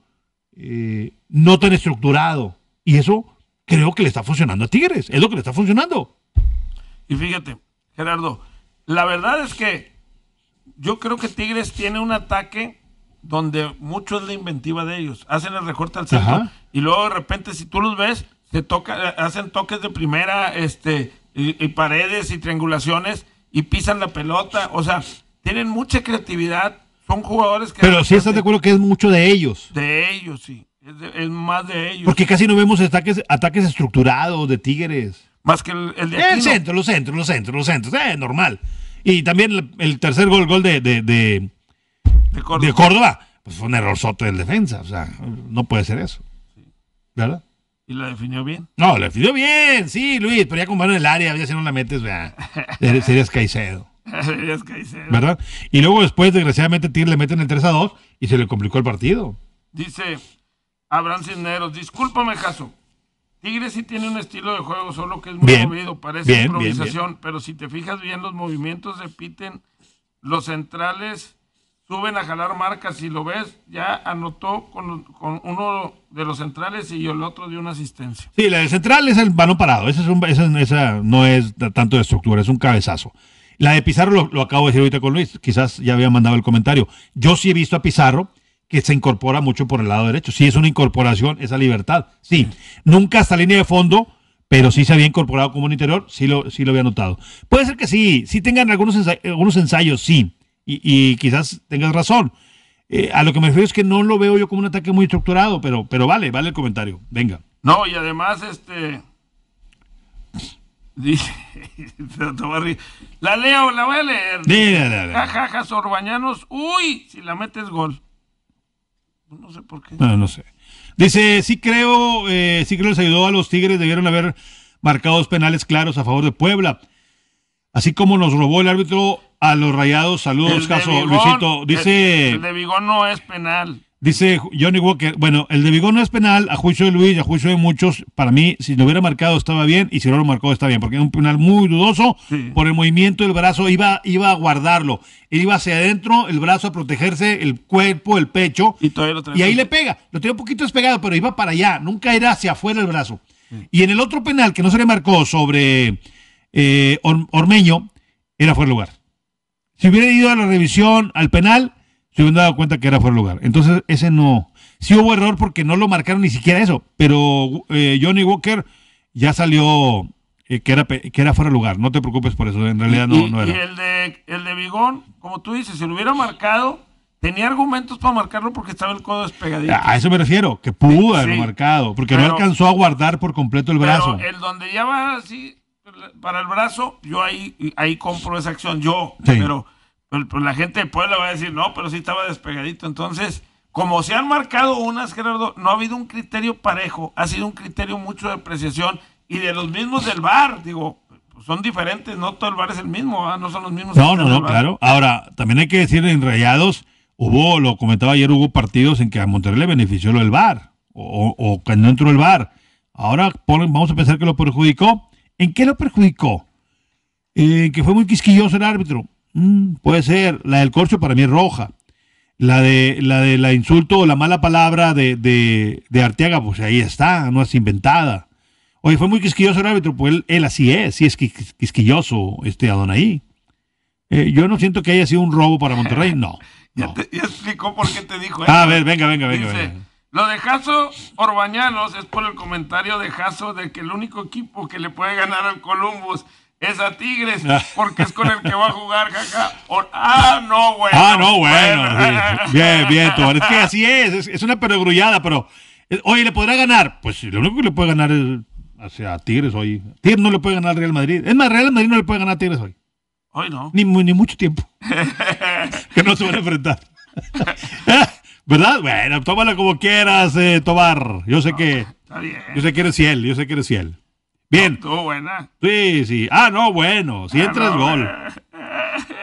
eh, no tan estructurado. Y eso creo que le está funcionando a Tigres, es lo que le está funcionando. Y fíjate, Gerardo, la verdad es que yo creo que Tigres tiene un ataque donde mucho es la inventiva de ellos. Hacen el recorte al centro y luego de repente si tú los ves, se toca, hacen toques de primera, este, y, y, paredes y triangulaciones y pisan la pelota. O sea, tienen mucha creatividad son jugadores que... Pero sí estás de acuerdo que es mucho de ellos. De ellos, sí. Es, más de ellos. Porque casi no vemos ataques, ataques estructurados de Tigres. Más que el, el El centro, los centros, los centros, los centros. Eh, normal. Y también el, tercer gol, gol de, de, de, Córdoba. Pues fue un error soto del defensa. O sea, no puede ser eso. ¿Verdad? ¿Y la definió bien? No, la definió bien, sí, Luis. Pero ya con en el área, ya si no la metes, vea, [LAUGHS] serías Caicedo. [LAUGHS] ¿Verdad? Y luego después, desgraciadamente, Tigre le meten el 3 a 2 y se le complicó el partido. Dice Abraham Cisneros, discúlpame, Caso. Tigre sí tiene un estilo de juego, solo que es muy movido, parece improvisación, pero si te fijas bien, los movimientos repiten, los centrales suben a jalar marcas, si lo ves, ya anotó con, uno de los centrales y el otro de una asistencia. Sí, la de central es el vano parado, ese es un, esa no es tanto de estructura, es un cabezazo. La de Pizarro lo, acabo de decir ahorita con Luis, quizás ya había mandado el comentario. Yo sí he visto a Pizarro que se incorpora mucho por el lado derecho. Sí es una incorporación, esa libertad. Sí, nunca hasta línea de fondo, pero sí se había incorporado como un interior, sí lo, sí lo había notado. Puede ser que sí, sí tengan algunos, ensayos, algunos ensayos sí, y, quizás tengas razón. Eh, a lo que me refiero es que no lo veo yo como un ataque muy estructurado, pero, pero vale, vale el comentario. Venga. No, y además, este, Dice Barri, [LAUGHS] la leo, la voy a leer. Jajaja, sorbañanos. Uy, si la metes gol. Pues no sé por qué. No, no sé. Dice, sí creo, eh, sí creo les ayudó a los Tigres, debieron haber dos penales claros a favor de Puebla. Así como nos robó el árbitro a los rayados. Saludos, caso Luisito. Dice. el de Vigón no es penal. Dice Johnny Walker, bueno, el de Vigón no es penal, a juicio de Luis, a juicio de muchos, para mí, si lo hubiera marcado estaba bien y si no lo marcó está bien, porque es un penal muy dudoso por el movimiento del brazo, iba, iba a guardarlo, iba hacia adentro, el brazo a protegerse, el cuerpo, el pecho, y, y ahí le pega, lo tenía un poquito despegado, pero iba para allá, nunca era hacia afuera el brazo. Y en el otro penal que no se le marcó sobre eh, Ormeño, era fuera de lugar. Si hubiera ido a la revisión, al penal, se hubieran dado cuenta que era fuera de lugar. Entonces, ese no. Sí hubo error porque no lo marcaron ni siquiera eso, pero eh, Johnny Walker ya salió eh, que, era, que era fuera de lugar. No te preocupes por eso, en realidad no, era. Y el de, el de Bigón, como tú dices, si lo hubiera marcado, tenía argumentos para marcarlo porque estaba el codo despegadito. A eso me refiero, que pudo haberlo marcado, porque no alcanzó a guardar por completo el brazo. el donde ya va así para el brazo, yo ahí, ahí compro esa acción, yo, sí. pero pues, pues, la gente del pueblo va a decir, no, pero sí estaba despegadito. Entonces, como se han marcado unas, Gerardo, no ha habido un criterio parejo, ha sido un criterio mucho de apreciación y de los mismos del bar, digo, son diferentes, no todo el bar es el mismo, no son los mismos. No, no, no, claro. Ahora, también hay que decir en rayados, hubo, lo comentaba ayer, hubo partidos en que a Monterrey le benefició lo del bar, o, o que no entró el bar. Ahora vamos a pensar que lo perjudicó. ¿En qué lo perjudicó? Eh, que fue muy quisquilloso el árbitro. Mm, puede ser. La del corcho para mí es roja. La de la, de la insulto o la mala palabra de, de, de, Arteaga, pues ahí está, no es inventada. Oye, fue muy quisquilloso el árbitro, pues él, así es, sí es quisquilloso este Adonai. Eh, yo no siento que haya sido un robo para Monterrey, no. [LAUGHS] Ya, explicó por qué te dijo ah, eso. A ver, venga, venga, venga. Lo de Jaso Orbañanos es por el comentario de Jaso de que el único equipo que le puede ganar al Columbus es a Tigres, ah. porque es con el que va a jugar, jaja. ah, no, bueno. Ah, no, bueno. Bien, bien, [LAUGHS] Tobar. Es que así es, es, una perogrullada, pero. Eh, oye, ¿le podrá ganar? Pues lo único que le puede ganar es a Tigres hoy. Tigres no le puede ganar al Real Madrid. Es más, Real Madrid no le puede ganar a Tigres hoy. Hoy no. Ni, mucho tiempo. [LAUGHS] que no se van a enfrentar. [LAUGHS] ¿Verdad? Bueno, tómala como quieras, eh, Tobar. Yo sé que. Está bien. Yo sé que eres fiel, yo sé que eres fiel. Bien. No, buena. Sí, sí. Ah, no, bueno. Si ah, entras, gol.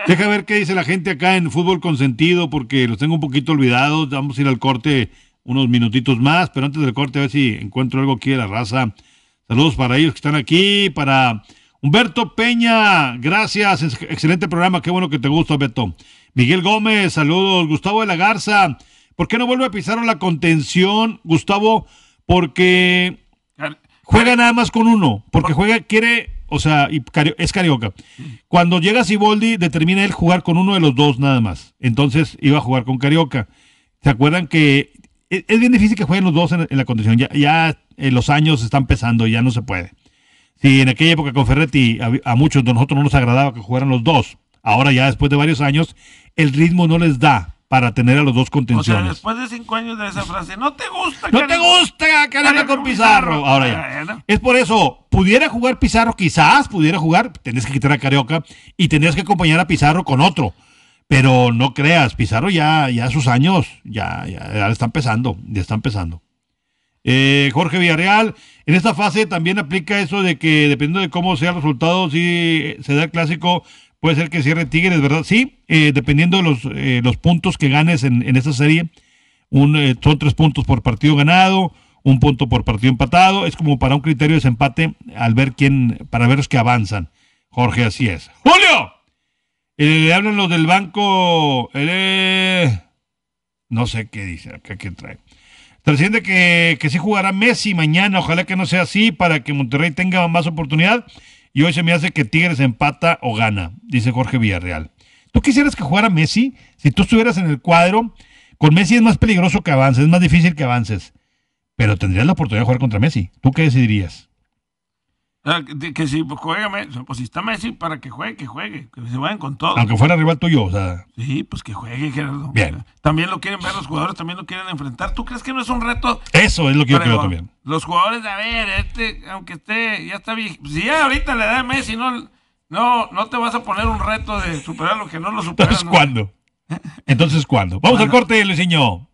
Deja ver qué dice la gente acá en Fútbol Consentido, porque los tengo un poquito olvidados. Vamos a ir al corte unos minutitos más, pero antes del corte a ver si encuentro algo aquí de la raza. Saludos para ellos que están aquí, para Humberto Peña, gracias, excelente programa, qué bueno que te gusta, Beto. Miguel Gómez, saludos. Gustavo de la Garza, ¿por qué no vuelve a pisar la contención, Gustavo? Porque juega nada más con uno, porque juega, quiere, o sea, es carioca. Cuando llega Siboldi, determina él jugar con uno de los dos nada más. Entonces iba a jugar con carioca. ¿Se acuerdan que e, es, bien difícil que jueguen los dos en, la condición? Ya, ya eh, los años están pesando y ya no se puede. Si en aquella época con Ferretti a muchos de nosotros no nos agradaba que jugaran los dos, ahora ya después de varios años, el ritmo no les da para tener a los dos contenciones. O sea, después de cinco años de esa frase, no te gusta. No te gusta anda con Pizarro. Ahora ya. Ah, es por eso, pudiera jugar Pizarro, quizás pudiera jugar, tenés que quitar a Carioca y tenías que acompañar a Pizarro con otro. Pero no creas, Pizarro ya, ya sus años, ya, ya, ya están pesando, ya están pesando. Eh, Jorge Villarreal, en esta fase también aplica eso de que dependiendo de cómo sea el resultado, si se da el clásico, puede ser que cierre Tigres, ¿verdad? Sí, eh, dependiendo de los, eh, los, puntos que ganes en, esta serie, un, eh, son tres puntos por partido ganado, un punto por partido empatado, es como para un criterio de desempate al ver quién, para ver los que avanzan. Jorge, así es. ¡Julio! le hablan los del banco. no sé qué dice, acá qué trae. Trasciende que, que sí jugará Messi mañana, ojalá que no sea así para que Monterrey tenga más oportunidad y hoy se me hace que Tigres empata o gana, dice Jorge Villarreal. ¿Tú quisieras que jugara Messi? Si tú estuvieras en el cuadro, con Messi es más peligroso que avances, es más difícil que avances, pero tendrías la oportunidad de jugar contra Messi. ¿Tú qué decidirías? Ah, que, si pues, Messi pues si está Messi, para que juegue, que juegue, que se vayan con todo. Aunque fuera rival tuyo, o sea. Sí, pues que juegue, Gerardo. También lo quieren ver los jugadores, también lo quieren enfrentar. ¿Tú crees que no es un reto? Eso es lo que yo creo también. Los jugadores, a ver, este, aunque esté, ya está bien. Pues si ya ahorita le da a Messi, no, no, no te vas a poner un reto de superar lo que no lo supera Entonces, ¿cuándo? Entonces, ¿cuándo? Vamos al corte, Luisinho.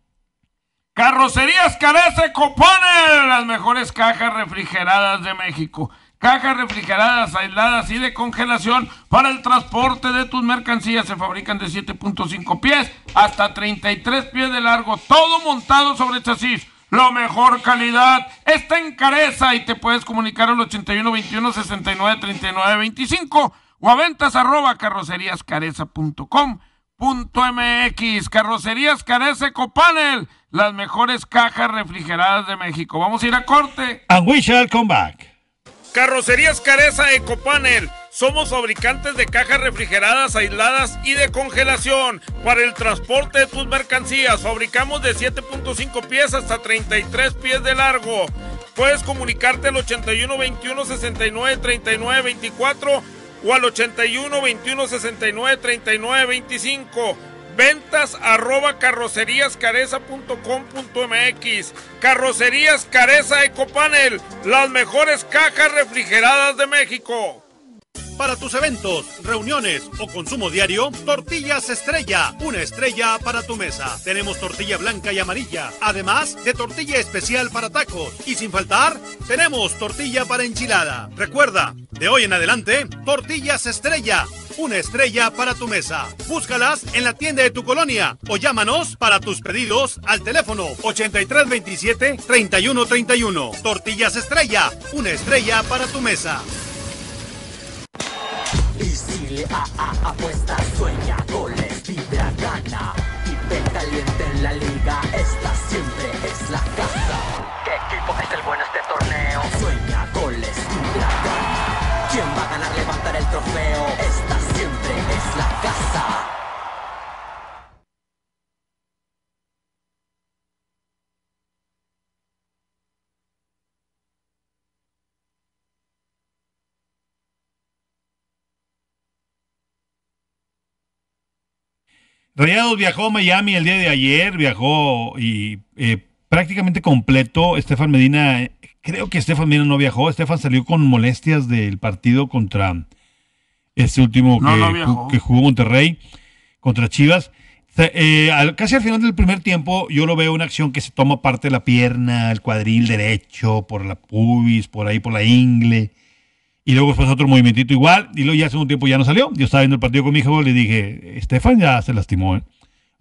Carrocerías Carece Copone! las mejores cajas refrigeradas de México. Cajas refrigeradas aisladas y de congelación para el transporte de tus mercancías se fabrican de 7.5 pies hasta 33 pies de largo, todo montado sobre chasis. Lo mejor calidad está en Careza y te puedes comunicar al 81 21 69 39 25 o a ventas arroba com Punto Carrocerías Carece Copanel, las mejores cajas refrigeradas de México. Vamos a ir a corte. And we shall come back. Carrocerías Careza Ecopanel. Somos fabricantes de cajas refrigeradas aisladas y de congelación. Para el transporte de tus mercancías, fabricamos de 7.5 pies hasta 33 pies de largo. Puedes comunicarte al 81 21 69 39 24 o al 81 21 69 39 25 ventas arroba carroceríascareza.com.mx. Carrocerías Careza Ecopanel, las mejores cajas refrigeradas de México. Para tus eventos, reuniones o consumo diario, tortillas estrella, una estrella para tu mesa. Tenemos tortilla blanca y amarilla, además de tortilla especial para tacos. Y sin faltar, tenemos tortilla para enchilada. Recuerda, de hoy en adelante, tortillas estrella, una estrella para tu mesa. Búscalas en la tienda de tu colonia o llámanos para tus pedidos al teléfono 8327-3131. Tortillas estrella, una estrella para tu mesa a, apuesta, sueña, goles, vibra, gana. Y ve caliente en la liga, esta siempre es la casa. Rayados viajó a Miami el día de ayer, viajó y eh, prácticamente completo. Estefan Medina, creo que Estefan Medina no viajó. Estefan salió con molestias del partido contra este último que, jugó Monterrey, contra Chivas. Eh, casi al final del primer tiempo, yo lo veo una acción que se toma parte de la pierna, el cuadril derecho, por la pubis, por ahí, por la ingle. Y luego después otro movimentito igual, y luego ya hace un tiempo ya no salió. Yo estaba viendo el partido con mi hijo, le dije, Estefan ya se lastimó, ¿eh?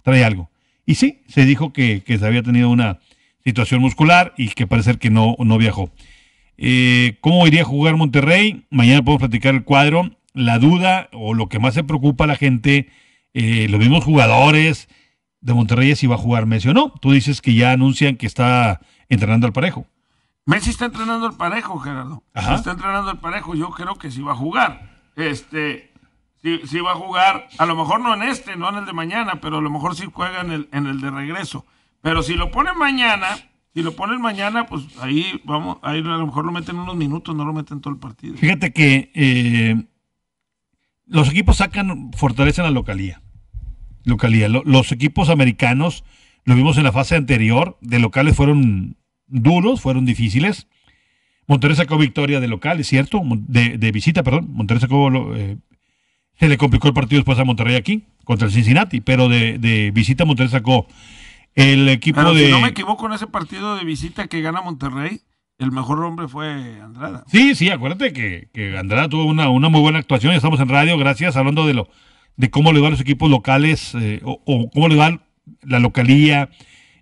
trae algo. Y sí, se dijo que, se había tenido una situación muscular y que parece que no, no viajó. Eh, ¿Cómo iría a jugar Monterrey? Mañana podemos platicar el cuadro. La duda o lo que más se preocupa a la gente, eh, los mismos jugadores de Monterrey es si va a jugar Messi o no. Tú dices que ya anuncian que está entrenando al parejo. Messi está entrenando el parejo, Gerardo. Está entrenando el parejo. Yo creo que sí va a jugar. Este, sí, va a jugar. A lo mejor no en este, no en el de mañana, pero a lo mejor sí juega en el, de regreso. Pero si lo ponen mañana, si lo ponen mañana, pues ahí vamos, ahí a lo mejor lo meten unos minutos, no lo meten todo el partido. Fíjate que eh, los equipos sacan, fortalecen la localía. Localía. los equipos americanos, lo vimos en la fase anterior, de locales fueron duros, fueron difíciles. Monterrey sacó victoria de local, es cierto, de, de visita, perdón. Monterrey sacó, eh, se le complicó el partido después a Monterrey aquí, contra el Cincinnati, pero de, visita Monterrey sacó el equipo de... Si no me equivoco, en ese partido de visita que gana Monterrey, el mejor hombre fue Andrada. Sí, sí, acuérdate que, Andrada tuvo una, muy buena actuación, estamos en radio, gracias, hablando de lo de cómo le van los equipos locales eh, o, cómo le van la localía.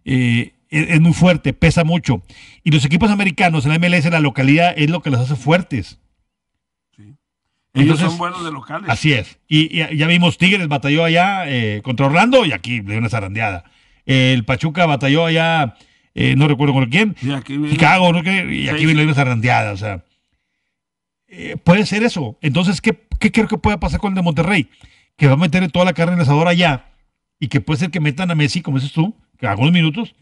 Eh, es, muy fuerte, pesa mucho. Y los equipos americanos en la MLS, en la localidad, es lo que los hace fuertes. Sí. Ellos Entonces, son buenos de locales. Así es. Y, ya vimos Tigres batalló allá eh, contra Orlando y aquí le dio una zarandeada. El Pachuca batalló allá, eh, no recuerdo con quién, Chicago, ¿no? y aquí le dio una zarandeada. O sea, eh, puede ser eso. Entonces, ¿qué, creo que pueda pasar con el de Monterrey? Que va a meter toda la carne en la asadora allá y que puede ser que metan a Messi, como dices tú, que algunos minutos,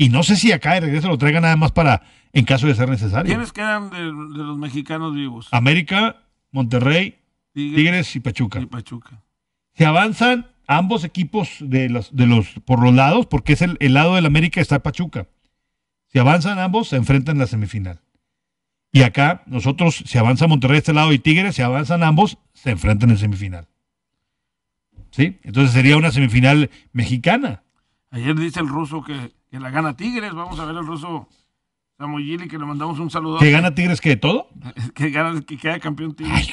y no sé si acá de regreso lo traigan nada más para, en caso de ser necesario. ¿Quiénes quedan de, los mexicanos vivos? América, Monterrey, Tigres, y, Pachuca. y Pachuca. Se avanzan ambos equipos de de los, por los lados, porque es el, lado del América está Pachuca. Si avanzan ambos, se enfrentan en la semifinal. Y acá, nosotros, si avanza Monterrey de este lado y Tigres, si avanzan ambos, se enfrentan en semifinal. ¿Sí? Entonces sería una semifinal mexicana. Ayer dice el ruso que que la gana Tigres. Vamos a ver al ruso Samoyili, que le mandamos un saludo. ¿Que gana Tigres que todo? [LAUGHS] que gana, que queda campeón Tigres.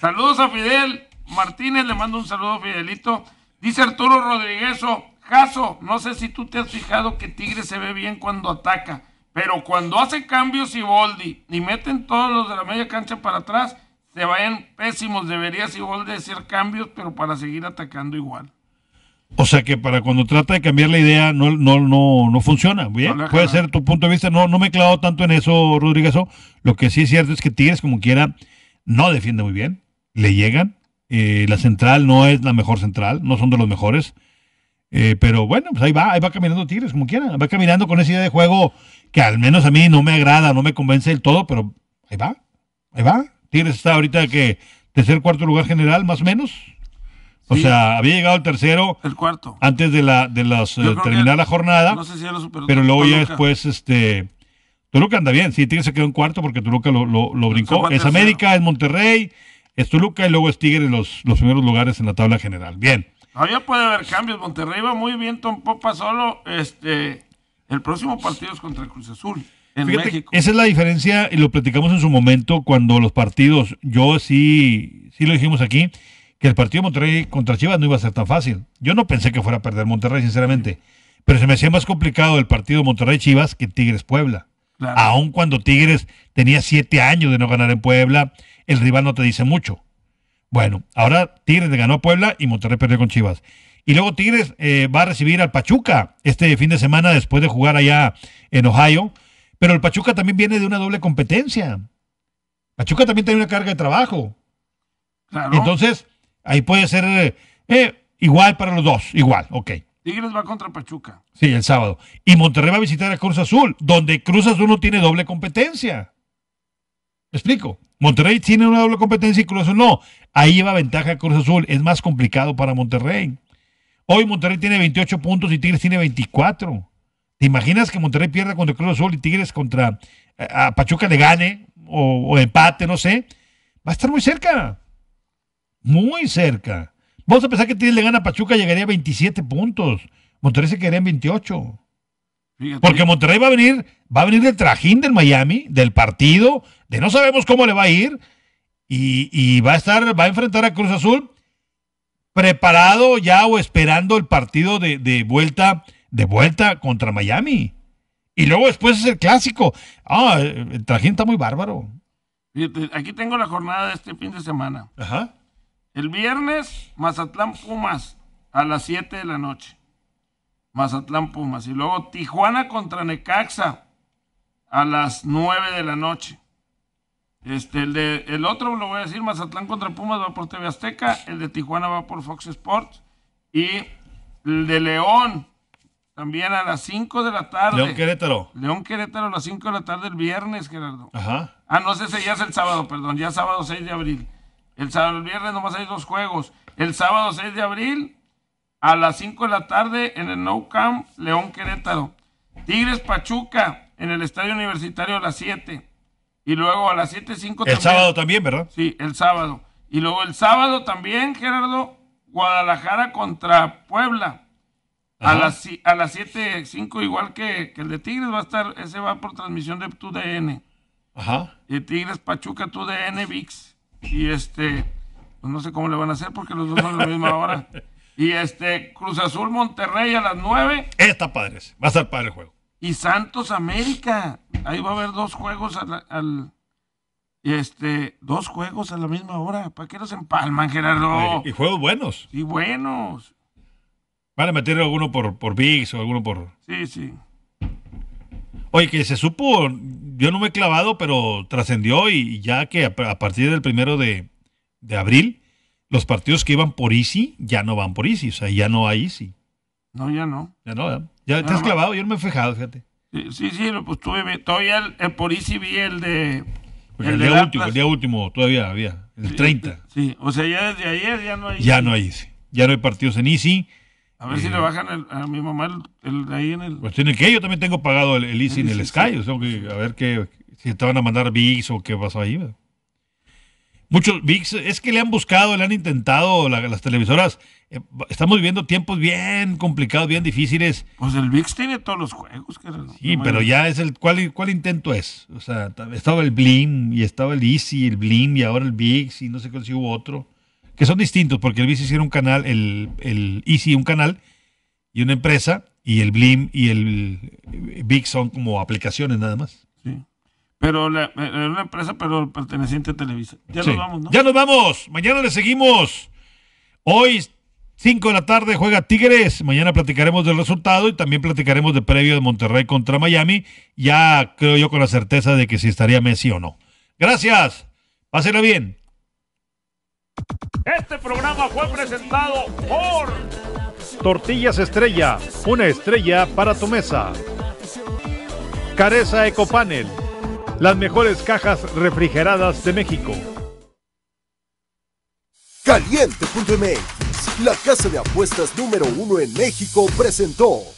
Saludos a Fidel Martínez, le mando un saludo a Fidelito. Dice Arturo Rodríguez, Jaso, oh, no sé si tú te has fijado que Tigres se ve bien cuando ataca, pero cuando hace cambios y Boldi y meten todos los de la media cancha para atrás, se vayan pésimos. Debería Ivoldi hacer cambios, pero para seguir atacando igual. O sea que para cuando trata de cambiar la idea no, no, no, no funciona. Bien, puede ser tu punto de vista. No, no me he tanto en eso, Rodríguez Lo que sí es cierto es que Tigres, como quiera, no defiende muy bien. Le llegan. Eh, la central no es la mejor central, no son de los mejores. Eh, pero bueno, pues ahí va, ahí va caminando Tigres, como quiera. Va caminando con esa idea de juego que al menos a mí no me agrada, no me convence del todo, pero ahí va, ahí va. Tigres está ahorita que tercer, cuarto lugar general, más o menos o sea, había llegado el tercero. El cuarto. Antes de la de las, eh, terminar la jornada. No sé si lo Pero luego ya después, este. Toluca anda bien, sí, Tigres se quedó en cuarto porque Toluca lo, lo, brincó. Es América, es Monterrey, es Toluca y luego es Tigres los, los primeros lugares en la tabla general. Bien. Todavía puede haber cambios. Monterrey va muy bien, Tom Popa solo. Este, el próximo partido es contra el Cruz Azul. En México. Esa es la diferencia, y lo platicamos en su momento cuando los partidos, yo sí, sí lo dijimos aquí, que el partido Monterrey contra Chivas no iba a ser tan fácil. Yo no pensé que fuera a perder Monterrey, sinceramente. Pero se me hacía más complicado el partido Monterrey-Chivas que Tigres-Puebla. Aún Aun cuando Tigres tenía siete años de no ganar en Puebla, el rival no te dice mucho. Bueno, ahora Tigres le ganó a Puebla y Monterrey perdió con Chivas. Y luego Tigres eh, va a recibir al Pachuca este fin de semana después de jugar allá en Ohio. Pero el Pachuca también viene de una doble competencia. Pachuca también tiene una carga de trabajo. Entonces, Ahí puede ser eh, eh, igual para los dos, igual, ok. Tigres va contra Pachuca. Sí, el sábado. Y Monterrey va a visitar a Cruz Azul, donde Cruz Azul no tiene doble competencia. ¿Me explico? Monterrey tiene una doble competencia y Cruz Azul no. Ahí lleva ventaja Cruz Azul. Es más complicado para Monterrey. Hoy Monterrey tiene 28 puntos y Tigres tiene 24. ¿Te imaginas que Monterrey pierda contra Cruz Azul y Tigres contra eh, a Pachuca le gane o, o empate, no sé? Va a estar muy cerca muy cerca. Vamos a pensar que tiene le gana Pachuca, llegaría a 27 puntos. Monterrey se quedaría en 28. Porque Monterrey va a venir, va a venir del trajín del Miami, del partido, de no sabemos cómo le va a ir, y, y va a estar, va a enfrentar a Cruz Azul preparado ya o esperando el partido de, de vuelta, de vuelta contra Miami. Y luego después es el clásico. Ah, el trajín está muy bárbaro. aquí tengo la jornada de este fin de semana. Ajá. El viernes, Mazatlán Pumas a las 7 de la noche. Mazatlán Pumas. Y luego Tijuana contra Necaxa a las 9 de la noche. Este, el, de, el otro, lo voy a decir, Mazatlán contra Pumas va por TV Azteca, el de Tijuana va por Fox Sports y el de León también a las 5 de la tarde. León Querétaro. León Querétaro a las 5 de la tarde el viernes, Gerardo. Ajá. Ah, no, si ya es el sábado, perdón, ya sábado 6 de abril. El sábado, el viernes nomás hay dos juegos. El sábado 6 de abril a las 5 de la tarde en el No Camp León Querétaro. Tigres Pachuca en el Estadio Universitario a las 7. Y luego a las 7.05 El sábado también, ¿verdad? Sí, el sábado. Y luego el sábado también, Gerardo, Guadalajara contra Puebla. A las, a las 7.05, igual que, el de Tigres, va a estar, ese va por transmisión de TUDN. Ajá. Y Tigres Pachuca, TUDN, VIX. Y este, pues no sé cómo le van a hacer porque los dos son a la misma hora. [LAUGHS] Y este, Cruz Azul Monterrey a las 9. Está padre, va a estar padre el juego. Y Santos América. Ahí va a haber dos juegos al, al este, dos juegos a la misma hora. ¿Para qué los empalman, Gerardo? Y, juegos buenos. Y buenos. Van a meter alguno por, por VIX o alguno por. Sí, sí. Oye, que se supo, yo no me he clavado, pero trascendió y ya que a, partir del primero de, abril, los partidos que iban por Easy ya no van por Easy, o sea, ya no hay Easy. No, ya no. Ya no, ya, te has clavado, yo no me he fijado, fíjate. Sí, sí, pues tuve, todavía el, por Easy vi el de... Pues el, día último, el día último todavía había, el 30. Sí, o sea, ya desde ayer ya no hay. Ya no hay Easy. Ya no hay partidos en Easy. A ver si eh, le bajan a mi mamá el, ahí en el. Pues tiene que, yo también tengo pagado el, el Easy en el Sky. O sea, a ver qué, si te van a mandar VIX o qué pasó ahí. Muchos VIX, es que le han buscado, le han intentado las televisoras. Eh, estamos viviendo tiempos bien complicados, bien difíciles. Pues el VIX tiene todos los juegos. Que sí, pero ya es el. ¿cuál, ¿Cuál intento es? O sea, estaba el Blim y estaba el Easy, el Blim y ahora el VIX y no sé si hubo otro que son distintos, porque el Vice era un canal, el, el Easy un canal y una empresa, y el Blim y el Big son como aplicaciones nada más. Sí. Pero la, eh, una empresa, pero perteneciente a Televisa. Ya nos vamos, ¿no? Ya nos vamos. Mañana le seguimos. Hoy 5 de la tarde juega Tigres. Mañana platicaremos del resultado y también platicaremos de previo de Monterrey contra Miami. Ya creo yo con la certeza de que si estaría Messi o no. Gracias. páselo bien. Este programa fue presentado por Tortillas Estrella, una estrella para tu mesa. Careza Ecopanel, las mejores cajas refrigeradas de México. Caliente.mx, la casa de apuestas número uno en México, presentó.